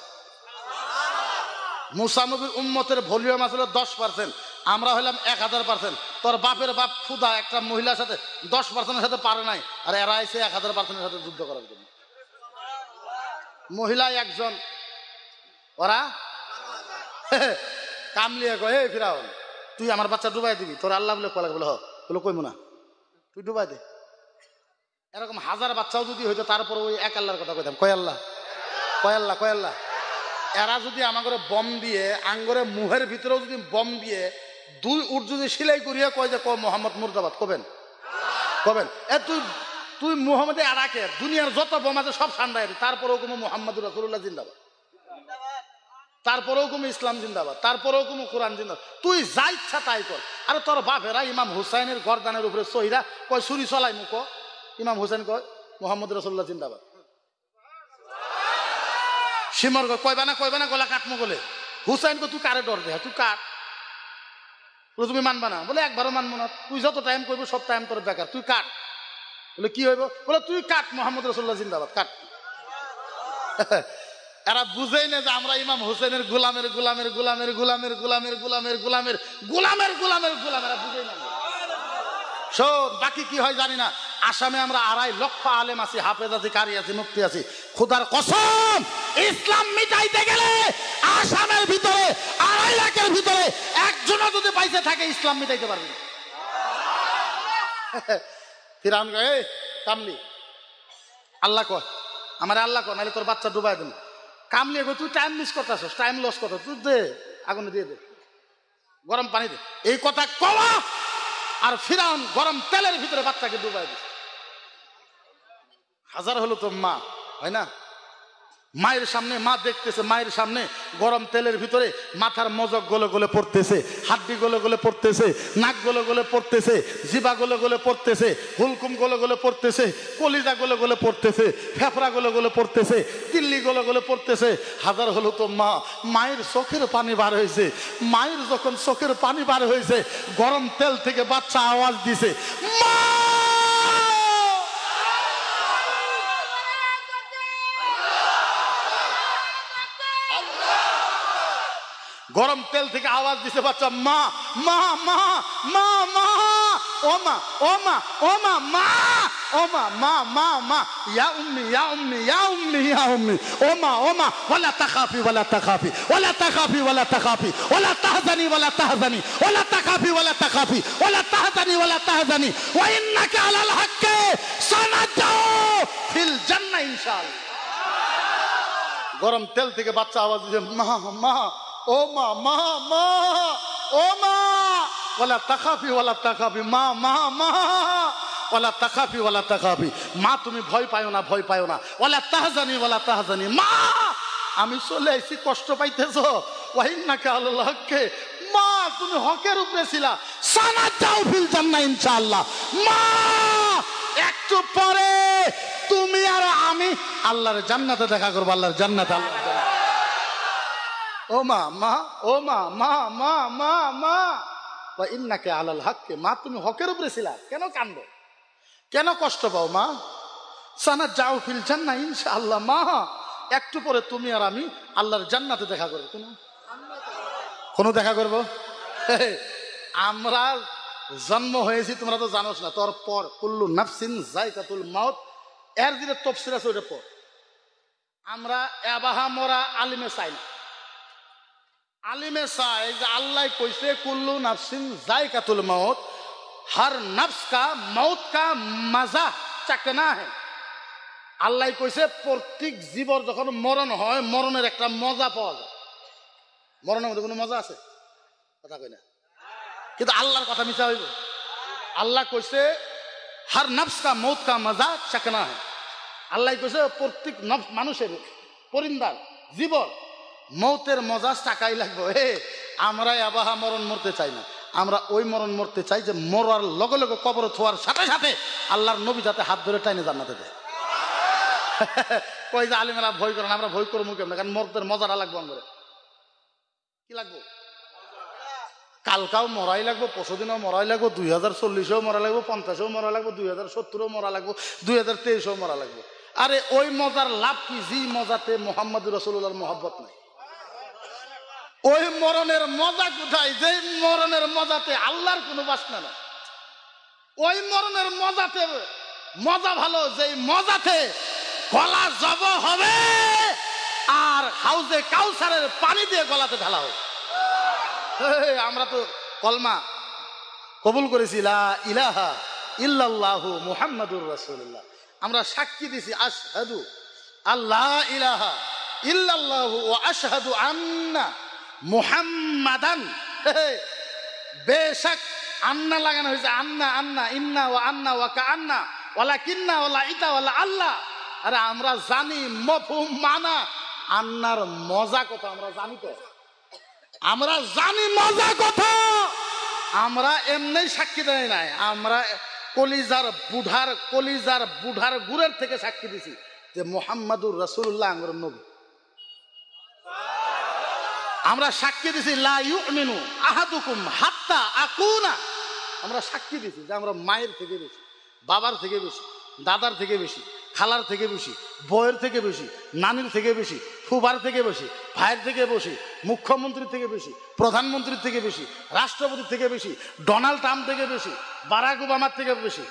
মুসানবীর উম্মতের ভলিউম আসলে দশ পার্সেন্ট আমরা হইলাম এক হাজার পার্সেন্ট তোর বাপের বাপ ক্ষুদা একটা মহিলার সাথে দশ পার্সেন্টের সাথে পারে নাই আর এরা এসে এক হাজার পার্সেন্টের সাথে যুদ্ধ করার জন্য মহিলা একজন ওরা কামলিয়ে কয় হে ফিরাউন তুই আমার বাচ্চা ডুবাই দিবি তোর আল্লাহ বলে কলা বলে হলো কইমু না তুই ডুবাই দে এরকম হাজার বাচ্চাও যদি হইতো তারপর ওই এক আল্লাহর কথা কইতাম কয় আল্লাহ কয় আল্লাহ কয় আল্লাহ এরা যদি আমাকে বম দিয়ে আঙ্গরে মুহের ভিতরেও যদি বম দিয়ে দুই উঠ যদি সিলাই করিয়া কয় যে ক মোহাম্মদ মুর্দাবাদ কবেন কবেন এ তুই তুই মুহাম্মদে আড়াকে দুনিয়ার যত বোম আছে সব ঠান্ডায় তারপরেও কোনো মোহাম্মদ রাসুল্লাহ জিন্দাবাদ তারপরেও কোনো ইসলাম জিন্দাবাদ তারপরেও কোনো কোরআন জিন্দাবাদ তুই যা ইচ্ছা তাই কর আর তোর বাপেরা ইমাম হুসাইনের গরদানের উপরে সহিরা কয় সুরি চলাই মুখ ইমাম হুসাইন কয় মোহাম্মদ রসুল্লাহ জিন্দাবাদ সিমর কয়বা না কয়বা না গলা কাটমো বলে হুসাইন কো তুই কারে ডর দে তুই কার বলে তুমি মানবা না বলে একবারও মানবো না তুই যত টাইম করবো সব টাইম তোর বেকার তুই কাট বলে কি হইব বলে তুই কাট মোহাম্মদ রসুল্লাহ জিন্দাবাদ কাট এরা বুঝেই না যে আমরা ইমাম হোসেনের গুলামের গুলামের গুলামের গুলামের গুলামের গুলামের গুলামের গুলামের গুলামের গুলামের বুঝেই না শোন বাকি কি হয় জানি না আসামে আমরা আড়াই লক্ষ আলেম আছি হাফেজ আছি কারি আছি মুক্তি আছি খুদার কসম ইসলাম মিটাইতে গেলে আসামের ভিতরে আড়াই লাখের ভিতরে একজনও যদি পাইছে থাকে ইসলাম মিটাইতে পারবে ফিরাউন এ কামলি আল্লাহ কয় আমার আল্লাহ কয় নাহলে তোর বাচ্চা ডুবাই দেন কামলি কয় তুই টাইম মিস করতেছস টাইম লস করতে তুই দে আগুন দিয়ে দে গরম পানি দে এই কথা কওয়া আর ফিরাউন গরম তেলের ভিতরে বাচ্চাকে ডুবাই দিচ্ছে হাজার হলো তো মা হয় না মায়ের সামনে মা দেখতেছে মায়ের সামনে গরম তেলের ভিতরে মাথার মজক গলে গলে পড়তেছে হাড্ডি গলে গলে পড়তেছে নাক গলে গলে পড়তেছে জিবা গলে গলে পড়তেছে হুলকুম গলে গলে পড়তেছে কলিজা গলে গলে পড়তেছে ফেফড়া গলে গলে পড়তেছে তিল্লি গলে গলে পড়তেছে হাজার হলো তো মা মায়ের চোখের পানি বার হয়েছে মায়ের যখন চোখের পানি বার হয়েছে গরম তেল থেকে বাচ্চা আওয়াজ দিছে মা গরম তেল থেকে আওয়াজ দিতে বাচ্চা মা মা মা মা মা ও মা ও মা ও মা মা ও মা মা মা মা ইয়া উম্মি ইয়া উম্মি ইয়া উম্মি ইয়া উম্মি ও মা ও মা ওয়ালা তাখাফি ওয়ালা তাখাফি ওয়ালা তাখাফি ওয়ালা তাখাফি ওয়ালা তাহজানি ওয়ালা তাহজানি ওয়ালা তাখাফি ওয়ালা তাখাফি ওয়ালা তাহজানি ওয়ালা তাহজানি ওয়া ইন্নাকা আলাল হাক্কি সানাদাও ফিল জান্নাহ ইনশাআল্লাহ গরম তেল থেকে বাচ্চা আওয়াজ দিয়ে মা মা ও মা মা মা ও মা ওলা তাকাফি ওলা তাকাফি মা মা মা ওলা তাকাফি ওলা তাকাফি মা তুমি ভয় পায়ো না ভয় পায়ো না ওলা তাহজানি ওলা তাহজানি মা আমি চলে আইছি কষ্ট পাইতেছ ওয়াহিন না কে মা তুমি হকের উপরে ছিলা সানা যাও ফিল না ইনশাআল্লাহ মা একটু পরে তুমি আর আমি আল্লাহর জান্নাতে দেখা করবো আল্লাহর জান্নাত আল্লাহ ও মা মা ও মা মা মা মা মা বা ইন্নাকে আলাল হাককে মা তুমি হকের উপরে ছিলা কেন কান্দ কেন কষ্ট পাও মা সানা যাও ফিল জান্না ইনশা আল্লাহ মা একটু পরে তুমি আর আমি আল্লাহর জান্নাতে দেখা করবো কোনো কোনো দেখা করবো আমরা জন্ম হয়েছি তোমরা তো জানোস না তোর পর কুল্লু নাফসিন জায়কাতুল মাউত এর দিনে তফসির আছে ওইটা পর আমরা এবাহা মরা আলিমে চাই না আলিমে সাই যে আল্লাহ কইছে কুল্লু নাফসিন যাই কাতুল মাউত হার নাফস কা মাউত কা মাজা চাকনা হে আল্লাহ কইছে প্রত্যেক জীবর যখন মরণ হয় মরণের একটা মজা পাওয়া যায় মরণের মধ্যে কোনো মজা আছে কথা কই না কিন্তু আল্লাহর কথা মিশা হইব আল্লাহ কইছে হার নাফস কা মৌত কা মজা চাকনা হে আল্লাহ কইছে প্রত্যেক নফস মানুষের পরিন্দার জীবর মৌতের মজা টাকাই লাগবো হে আমরা আবাহা মরণ মরতে চাই না আমরা ওই মরণ মরতে চাই যে মরার লগে লগে কবর থোয়ার সাথে সাথে আল্লাহর নবী যাতে হাত ধরে টাইনে জানাতে দেয় কই যে মেলা ভয় করেন আমরা ভয় করবো কেমন কারণ মরদের মজাটা লাগবো আমরা কি লাগবো কালকাও মরাই লাগবো পরশুদিনও মরাই লাগবো দুই হাজার চল্লিশেও মরা লাগবো পঞ্চাশেও মরা লাগবো দুই হাজার সত্তরও মরা লাগবো দুই হাজার তেইশেও মরা লাগবো আরে ওই মজার লাভ কি জি মজাতে মোহাম্মদ রসুল্লাহর মোহাব্বত নাই ওই মরণের মজা কোথায় যে মরণের মজাতে আল্লাহর কোনো বাসনা নাই ওই মরণের মজাতে মজা ভালো যেই মজাতে গলা জব হবে আর হাউজে কাউসারের পানি দিয়ে গলাতে ঢালা হবে আমরা তো কলমা কবুল করেছি ইলাহা ইল্লাল্লাহু মুহাম্মাদুর রাসূলুল্লাহ আমরা সাক্ষী দিছি আশহাদু আল্লাহ ইলাহা ইল্লাল্লাহু ওয়া আশহাদু আন্না মুহাম্মাদান বেশাক আন্না লাগানো হয়েছে আন্না আন্না ইন্না ও আন্না ও কা আন্না ওলা কিন্না ওলা ইতা ওলা আল্লাহ আরে আমরা জানি মফুম মানা আন্নার মজা কথা আমরা জানি তো আমরা জানি মজা কথা আমরা এমনি সাক্ষী দেয় নাই আমরা কলিজার বুঢার কলিজার বুঢার গুড়ের থেকে সাক্ষী দিছি যে মোহাম্মদুর রসুল্লাহ আমার নবী আমরা সাক্ষী দিছি লাইমেনু আহাদুকুম হাত্তা আকুনা আমরা সাক্ষী দিছি যে আমরা মায়ের থেকে বেশি বাবার থেকে বেশি দাদার থেকে বেশি খালার থেকে বেশি বয়ের থেকে বেশি নানির থেকে বেশি ফুবার থেকে বেশি ভাইয়ের থেকে বেশি মুখ্যমন্ত্রীর থেকে বেশি প্রধানমন্ত্রীর থেকে বেশি রাষ্ট্রপতির থেকে বেশি ডোনাল্ড ট্রাম্প থেকে বেশি বারাক ওবামার থেকে বেশি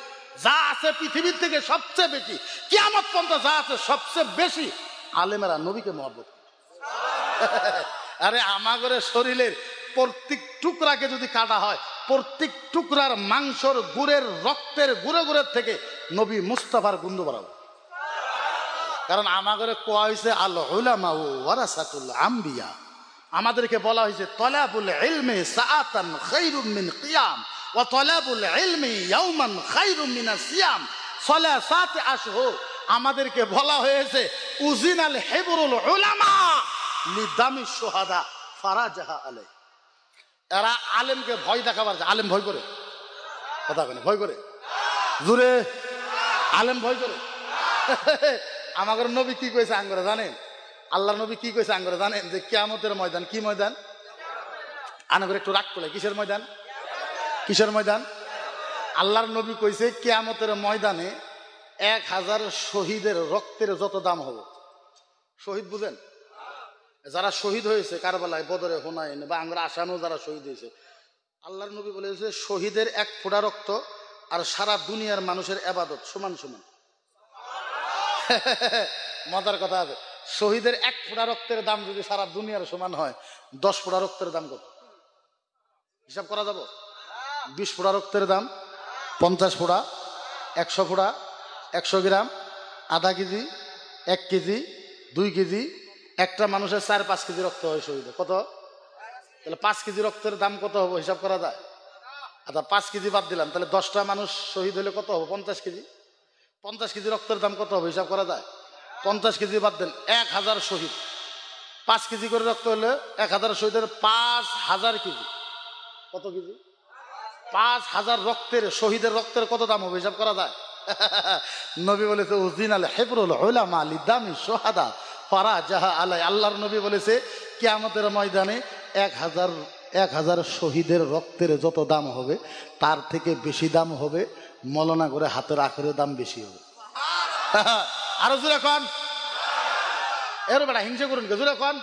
যা আছে পৃথিবীর থেকে সবচেয়ে বেশি কিয়ামত পর্যন্ত যা আছে সবচেয়ে বেশি আলেমেরা নবীকে মহব্বত আরে আমাগরে শরীরের প্রত্যেক টুকরাকে যদি কাটা হয় প্রত্যেক টুকরার মাংসর গুড়ের রক্তের গুঁড়ে গুড়ের থেকে নবী মুস্তাফার গুন্দ বাড়াবো কারণ আমাগরে কোয়া হয়েছে আল হুলামা আম্বিয়া আমাদেরকে বলা হয়েছে তলাবুল ইলমে সাআতান খাইরুম মিন কিয়াম ওয়া তলাবুল ইলমি ইয়াউমান খাইরুম মিন সিয়াম সলাসাত আশহর আমাদেরকে বলা হয়েছে উজিনাল হেবরুল উলামা নিদামি সোহাদা ফারা জাহা আলে এরা আলেমকে ভয় দেখাবার আলেম ভয় করে কথা বলে ভয় করে জুরে আলেম ভয় করে আমাদের নবী কি কয়েছে আঙ্গরে জানেন আল্লাহ নবী কি কয়েছে আঙ্গরে জানেন যে কেয়ামতের ময়দান কি ময়দান আনগরে একটু রাগ করলে কিসের ময়দান কিসের ময়দান আল্লাহর নবী কইছে কেয়ামতের ময়দানে এক হাজার শহীদের রক্তের যত দাম হবে শহীদ বুঝেন যারা শহীদ হয়েছে কারবালায় বদরে হোনাইন বা আমরা আসানো যারা শহীদ হয়েছে আল্লাহর নবী বলেছে শহীদের এক ফোঁটা রক্ত আর সারা দুনিয়ার মানুষের আবাদত সমান সমান মজার কথা আছে শহীদের এক ফোঁটা রক্তের দাম যদি সারা দুনিয়ার সমান হয় দশ ফোঁটা রক্তের দাম কত হিসাব করা যাব বিশ ফোঁটা রক্তের দাম পঞ্চাশ ফোঁড়া একশো ফোঁড়া একশো গ্রাম আধা কেজি এক কেজি দুই কেজি একটা মানুষের চার পাঁচ কেজি রক্ত হয় শরীরে কত তাহলে পাঁচ কেজি রক্তের দাম কত হবে হিসাব করা যায় আচ্ছা পাঁচ কেজি বাদ দিলাম তাহলে দশটা মানুষ শহীদ হলে কত হবে পঞ্চাশ কেজি পঞ্চাশ কেজি রক্তের দাম কত হবে হিসাব করা যায় পঞ্চাশ কেজি বাদ দেন এক হাজার শহীদ পাঁচ কেজি করে রক্ত হলে এক হাজার শহীদের পাঁচ হাজার কেজি কত কেজি পাঁচ হাজার রক্তের শহীদের রক্তের কত দাম হবে হিসাব করা যায় নবী বলেছে উদ্দিন আল হেবরুল হইলাম আলী দামি সোহাদা ফারা যাহা আলাই আল্লাহর নবী বলেছে কেয়ামতের ময়দানে এক হাজার এক হাজার শহীদের রক্তের যত দাম হবে তার থেকে বেশি দাম হবে মলনা করে হাতের আখরের দাম বেশি হবে আরো জোরে কন এর বেটা হিংসা করুন জোরে কন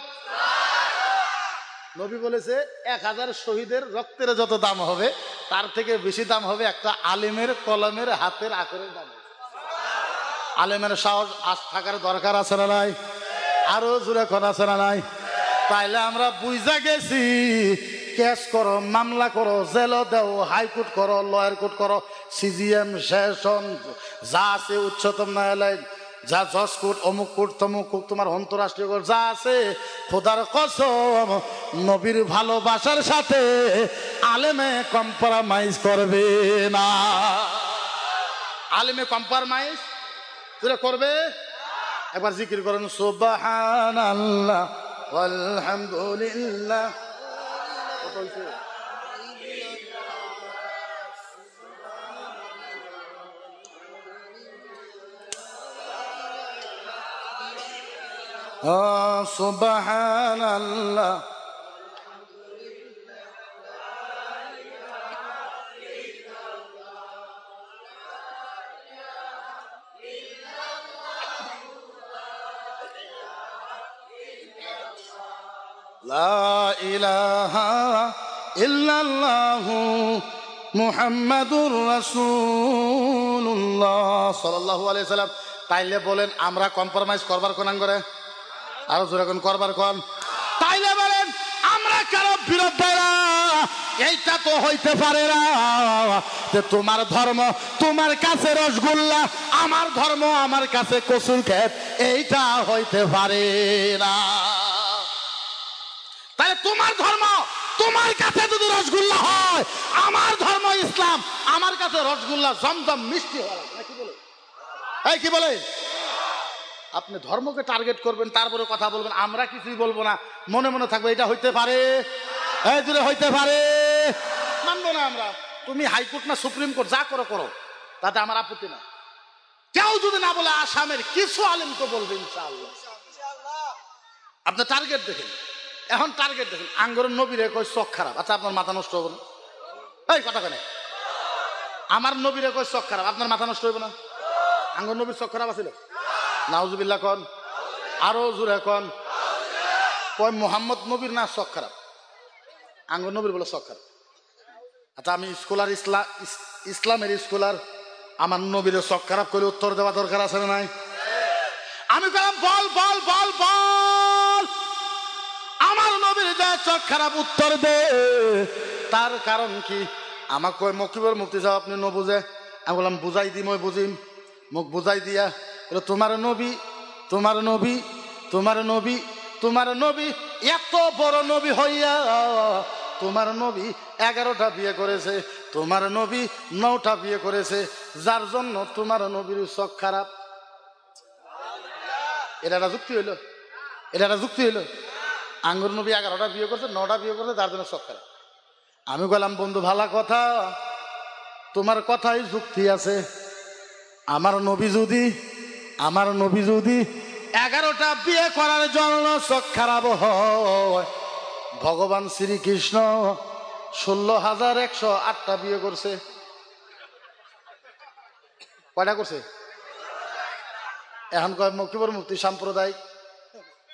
নবী বলেছে এক হাজার শহীদের রক্তের যত দাম হবে তার থেকে বেশি দাম হবে একটা আলেমের কলমের হাতের আখরের দাম আলেমের সাহস আজ থাকার দরকার আছে না নাই আরো জোরে কথা না নাই তাইলে আমরা বুঝা গেছি কেস করো মামলা করো জেল দেও হাইকোর্ট করো লয়ার কোর্ট করো সিজিএম সেশন যা আছে উচ্চতম ন্যায়ালয় যা জজ কোর্ট অমুক কোর্ট তমুক কোর্ট তোমার অন্তরাষ্ট্রীয় কোর্ট যা আছে খোদার কসম নবীর ভালোবাসার সাথে আলেমে কম্প্রোমাইজ করবে না আলেমে কম্প্রোমাইজ করবে একবার জিকির করেন সুবাহান আল্লাহ আলহামদুলিল্লাহ কত হয়েছে সুবাহান আল্লাহ তাইলে বলেন আমরা কম্প্রোমাইজ করবার কোন করে আরো জোরে কোন করবার কোন তাইলে বলেন আমরা কারো বিরুদ্ধে এইটা তো হইতে পারে না যে তোমার ধর্ম তোমার কাছে রসগোল্লা আমার ধর্ম আমার কাছে কসুর খেত এইটা হইতে পারে না তাহলে তোমার ধর্ম তোমার কাছে যদি রসগোল্লা হয় আমার ধর্ম ইসলাম আমার কাছে রসগোল্লা জমজম মিষ্টি হয় মানে কি বলে এই কি বলে আপনি ধর্মকে টার্গেট করবেন তারপরে কথা বলবেন আমরা কিছুই বলবো না মনে মনে থাকবে এটা হইতে পারে হইতে পারে মানবো না আমরা তুমি হাইকোর্ট না সুপ্রিম কোর্ট যা করো করো তাতে আমার আপত্তি না কেউ যদি না বলে আসামের কিছু আলেম তো বলবে আপনার টার্গেট দেখেন এখন টার্গেট দেখেন আঙ্গুরের নবীরে কই চোখ খারাপ আচ্ছা আপনার মাথা নষ্ট হবে না এই কথা কেন আমার নবীরে কই চোখ খারাপ আপনার মাথা নষ্ট হইব না আঙ্গুর নবীর চোখ খারাপ আছিল নাউজুবিল্লা কন আরো জোরে কন কয় মোহাম্মদ নবীর না চোখ খারাপ আঙ্গুর নবীর বলে চোখ খারাপ আচ্ছা আমি স্কুলার ইসলাম ইসলামের স্কুলার আমার নবীরে চোখ খারাপ করে উত্তর দেওয়া দরকার আছে না নাই আমি বল বল বল বল যা চোখ খারাপ উত্তর দে তার কারণ কি আমাক কয় মকিবর মুক্তি সাহেব আপনি নবুঝে আমি বললাম বুঝাই দি মই বুঝিম মোক বুঝাই দিয়া বলে তোমার নবী তোমার নবী তোমার নবী তোমার নবী এত বড় নবী হইয়া তোমার নবী এগারোটা বিয়ে করেছে তোমার নবী নটা বিয়ে করেছে যার জন্য তোমার নবীর চোখ খারাপ এটা যুক্তি হইল এটা যুক্তি হইল আঙ্গুর নবী এগারোটা বিয়ে করছে নটা বিয়ে করছে তার জন্য সরকার আমি বললাম বন্ধু ভালা কথা তোমার কথাই যুক্তি আছে আমার নবী যদি আমার নবী যদি এগারোটা বিয়ে করার জন্য চোখ খারাপ ভগবান শ্রীকৃষ্ণ ষোলো হাজার একশো আটটা বিয়ে করছে কয়টা করছে এখন কয় মুক্তিপুর মুক্তি সাম্প্রদায়িক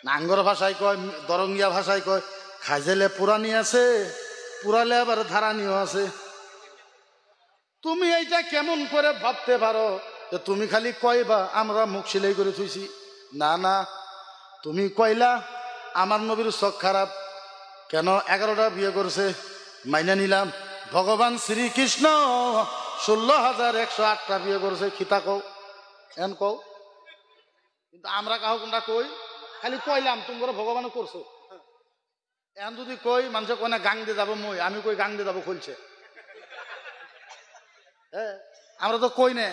নাঙ্গর ভাষায় কয় দরঙ্গিয়া ভাষায় কয় খাইজেলে পুরানি আছে পুরালে আবার ধারানিও আছে তুমি এইটা কেমন করে ভাবতে পারো যে তুমি খালি কয়বা আমরা মুখ সিলাই করে থুইছি না না তুমি কয়লা আমার নবীর চোখ খারাপ কেন এগারোটা বিয়ে করছে মাইনা নিলাম ভগবান শ্রীকৃষ্ণ ষোলো হাজার একশো আটটা বিয়ে করছে খিতা কও এন কও কিন্তু আমরা কাহকটা কই খালি কইলাম তোমরা ভগবান করছো এখন যদি কই মানুষে কয় না গাং দিয়ে যাবো মই আমি কই গাং দিয়ে যাবো খুলছে হ্যাঁ, আমরা তো কই নে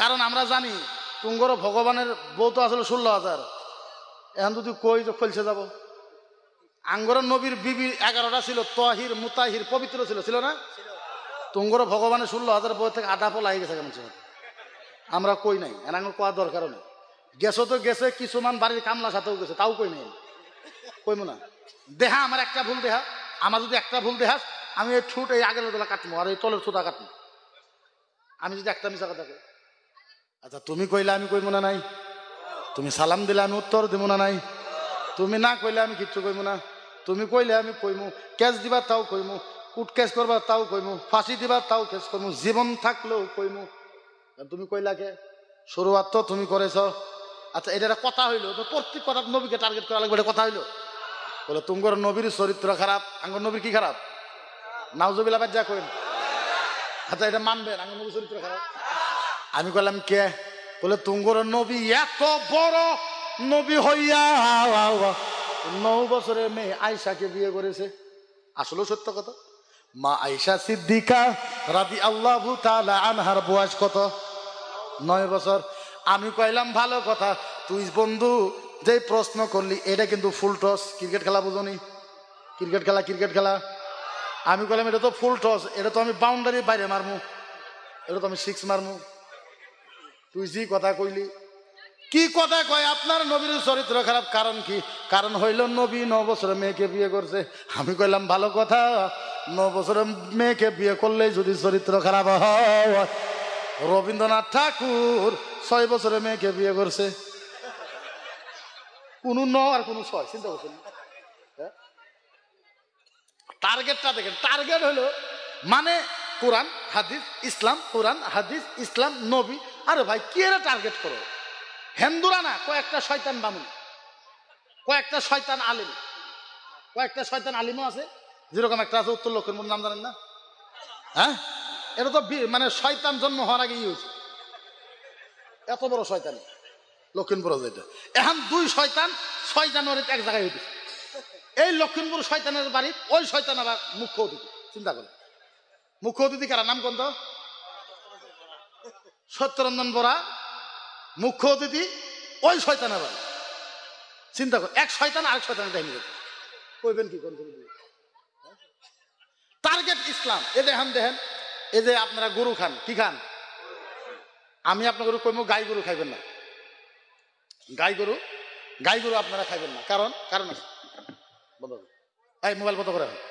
কারণ আমরা জানি তুঙ্গর ভগবানের বউ তো আসলে ষোলো হাজার এখন যদি কই তো খুলছে যাব আঙ্গর নবীর বিবি এগারোটা ছিল তহির মুতাহির পবিত্র ছিল ছিল না তুঙ্গর ভগবানের ষোলো হাজার বউ থেকে আধা হয়ে গেছে আমরা কই নাই এনাঙ্গর কোয়া দরকার নেই গেছো তো গেছে কিছুমান বাড়ির কামলা সাথেও গেছে তাও কই নেই কইমো না দেহা আমার একটা ভুল দেহা আমার যদি একটা ভুল দেহাস আমি এই ছুট এই আগের দোলা কাটবো আর এই তলের ছুটা কাটবো আমি যদি একটা মিশা কথা কই আচ্ছা তুমি কইলে আমি কইমো না নাই তুমি সালাম দিলে আমি উত্তর দিব না নাই তুমি না কইলে আমি কিচ্ছু কইমো না তুমি কইলে আমি কইমু ক্যাশ দিবার তাও কইমু কুট ক্যাশ করবার তাও কইমু ফাঁসি দিবার তাও ক্যাশ কইমু জীবন থাকলেও কইমু তুমি কইলাকে শুরুয়াত তো তুমি করেছ আচ্ছা এটা কথা হইলো তো প্রত্যেক কথা নবীকে টার্গেট করা লাগবে এটা কথা হইলো বলে তুমার নবীর চরিত্র খারাপ আঙ্গর নবীর কি খারাপ নাউজবিলাবাদ যা করেন আচ্ছা এটা মানবেন আঙ্গর নবীর চরিত্র খারাপ আমি বললাম কে বলে তুঙ্গর নবী এত বড় নবী হইয়া নৌ বছরের মেয়ে আয়সাকে বিয়ে করেছে আসলে সত্য কথা মা আয়সা সিদ্দিকা রাদি আল্লাহ আনহার বয়স কত নয় বছর আমি কইলাম ভালো কথা তুই বন্ধু যে প্রশ্ন করলি এটা কিন্তু ফুল টস ক্রিকেট খেলা বুঝনি ক্রিকেট খেলা ক্রিকেট খেলা আমি কইলাম এটা তো ফুল টস এটা তো আমি বাউন্ডারির বাইরে মারমু এটা তো আমি সিক্স মারমু তুই যে কথা কইলি কি কথা কয় আপনার নবীর চরিত্র খারাপ কারণ কি কারণ হইল নবী ন বছরের মেয়েকে বিয়ে করছে আমি কইলাম ভালো কথা ন বছরের মেয়েকে বিয়ে করলে যদি চরিত্র খারাপ হয় রবীন্দ্রনাথ ঠাকুর ছয় বছরে মেয়েকে বিয়ে করছে কোনো ন আর কোনো ছয় চিন্তা করছেন টার্গেটটা হ্যাঁ? দেখেন টার্গেট হলো মানে কোরআন হাদিস ইসলাম কোরআন হাদিস ইসলাম নবী আরে ভাই কি এরা টার্গেট করো হিন্দুরা না কয়েকটা শয়তান বামুন কয়েকটা শয়তান আলিম কয়েকটা শয়তান আলিমও আছে যেরকম একটা আছে উত্তর লক্ষণপুর নাম জানেন না হ্যাঁ এটা তো মানে শয়তান জন্ম হওয়ার আগে ইউজ এত বড় শয়তান লক্ষিণপুর যেটা এখন দুই শয়তান ছয় জানুয়ারিতে এক জায়গায় উঠে এই লক্ষিণপুর শয়তানের বাড়ি ওই শয়তান আবার মুখ্য অতিথি চিন্তা করে মুখ্য অতিথি কারা নাম কোন তো সত্যরঞ্জন বরা মুখ্য অতিথি ওই শয়তানের বাড়ি চিন্তা কর এক শয়তান আরেক শয়তানের কাহিনী কইবেন কি কোন টার্গেট ইসলাম হ্যাঁ? এ দেখেন দেখেন এই যে আপনারা গরু খান কি খান আমি আপনার কইমু গাই গরু খাইবেন না গাই গরু গাই গরু আপনারা খাইবেন না কারণ কারণ আছে এই মোবাইল কত করে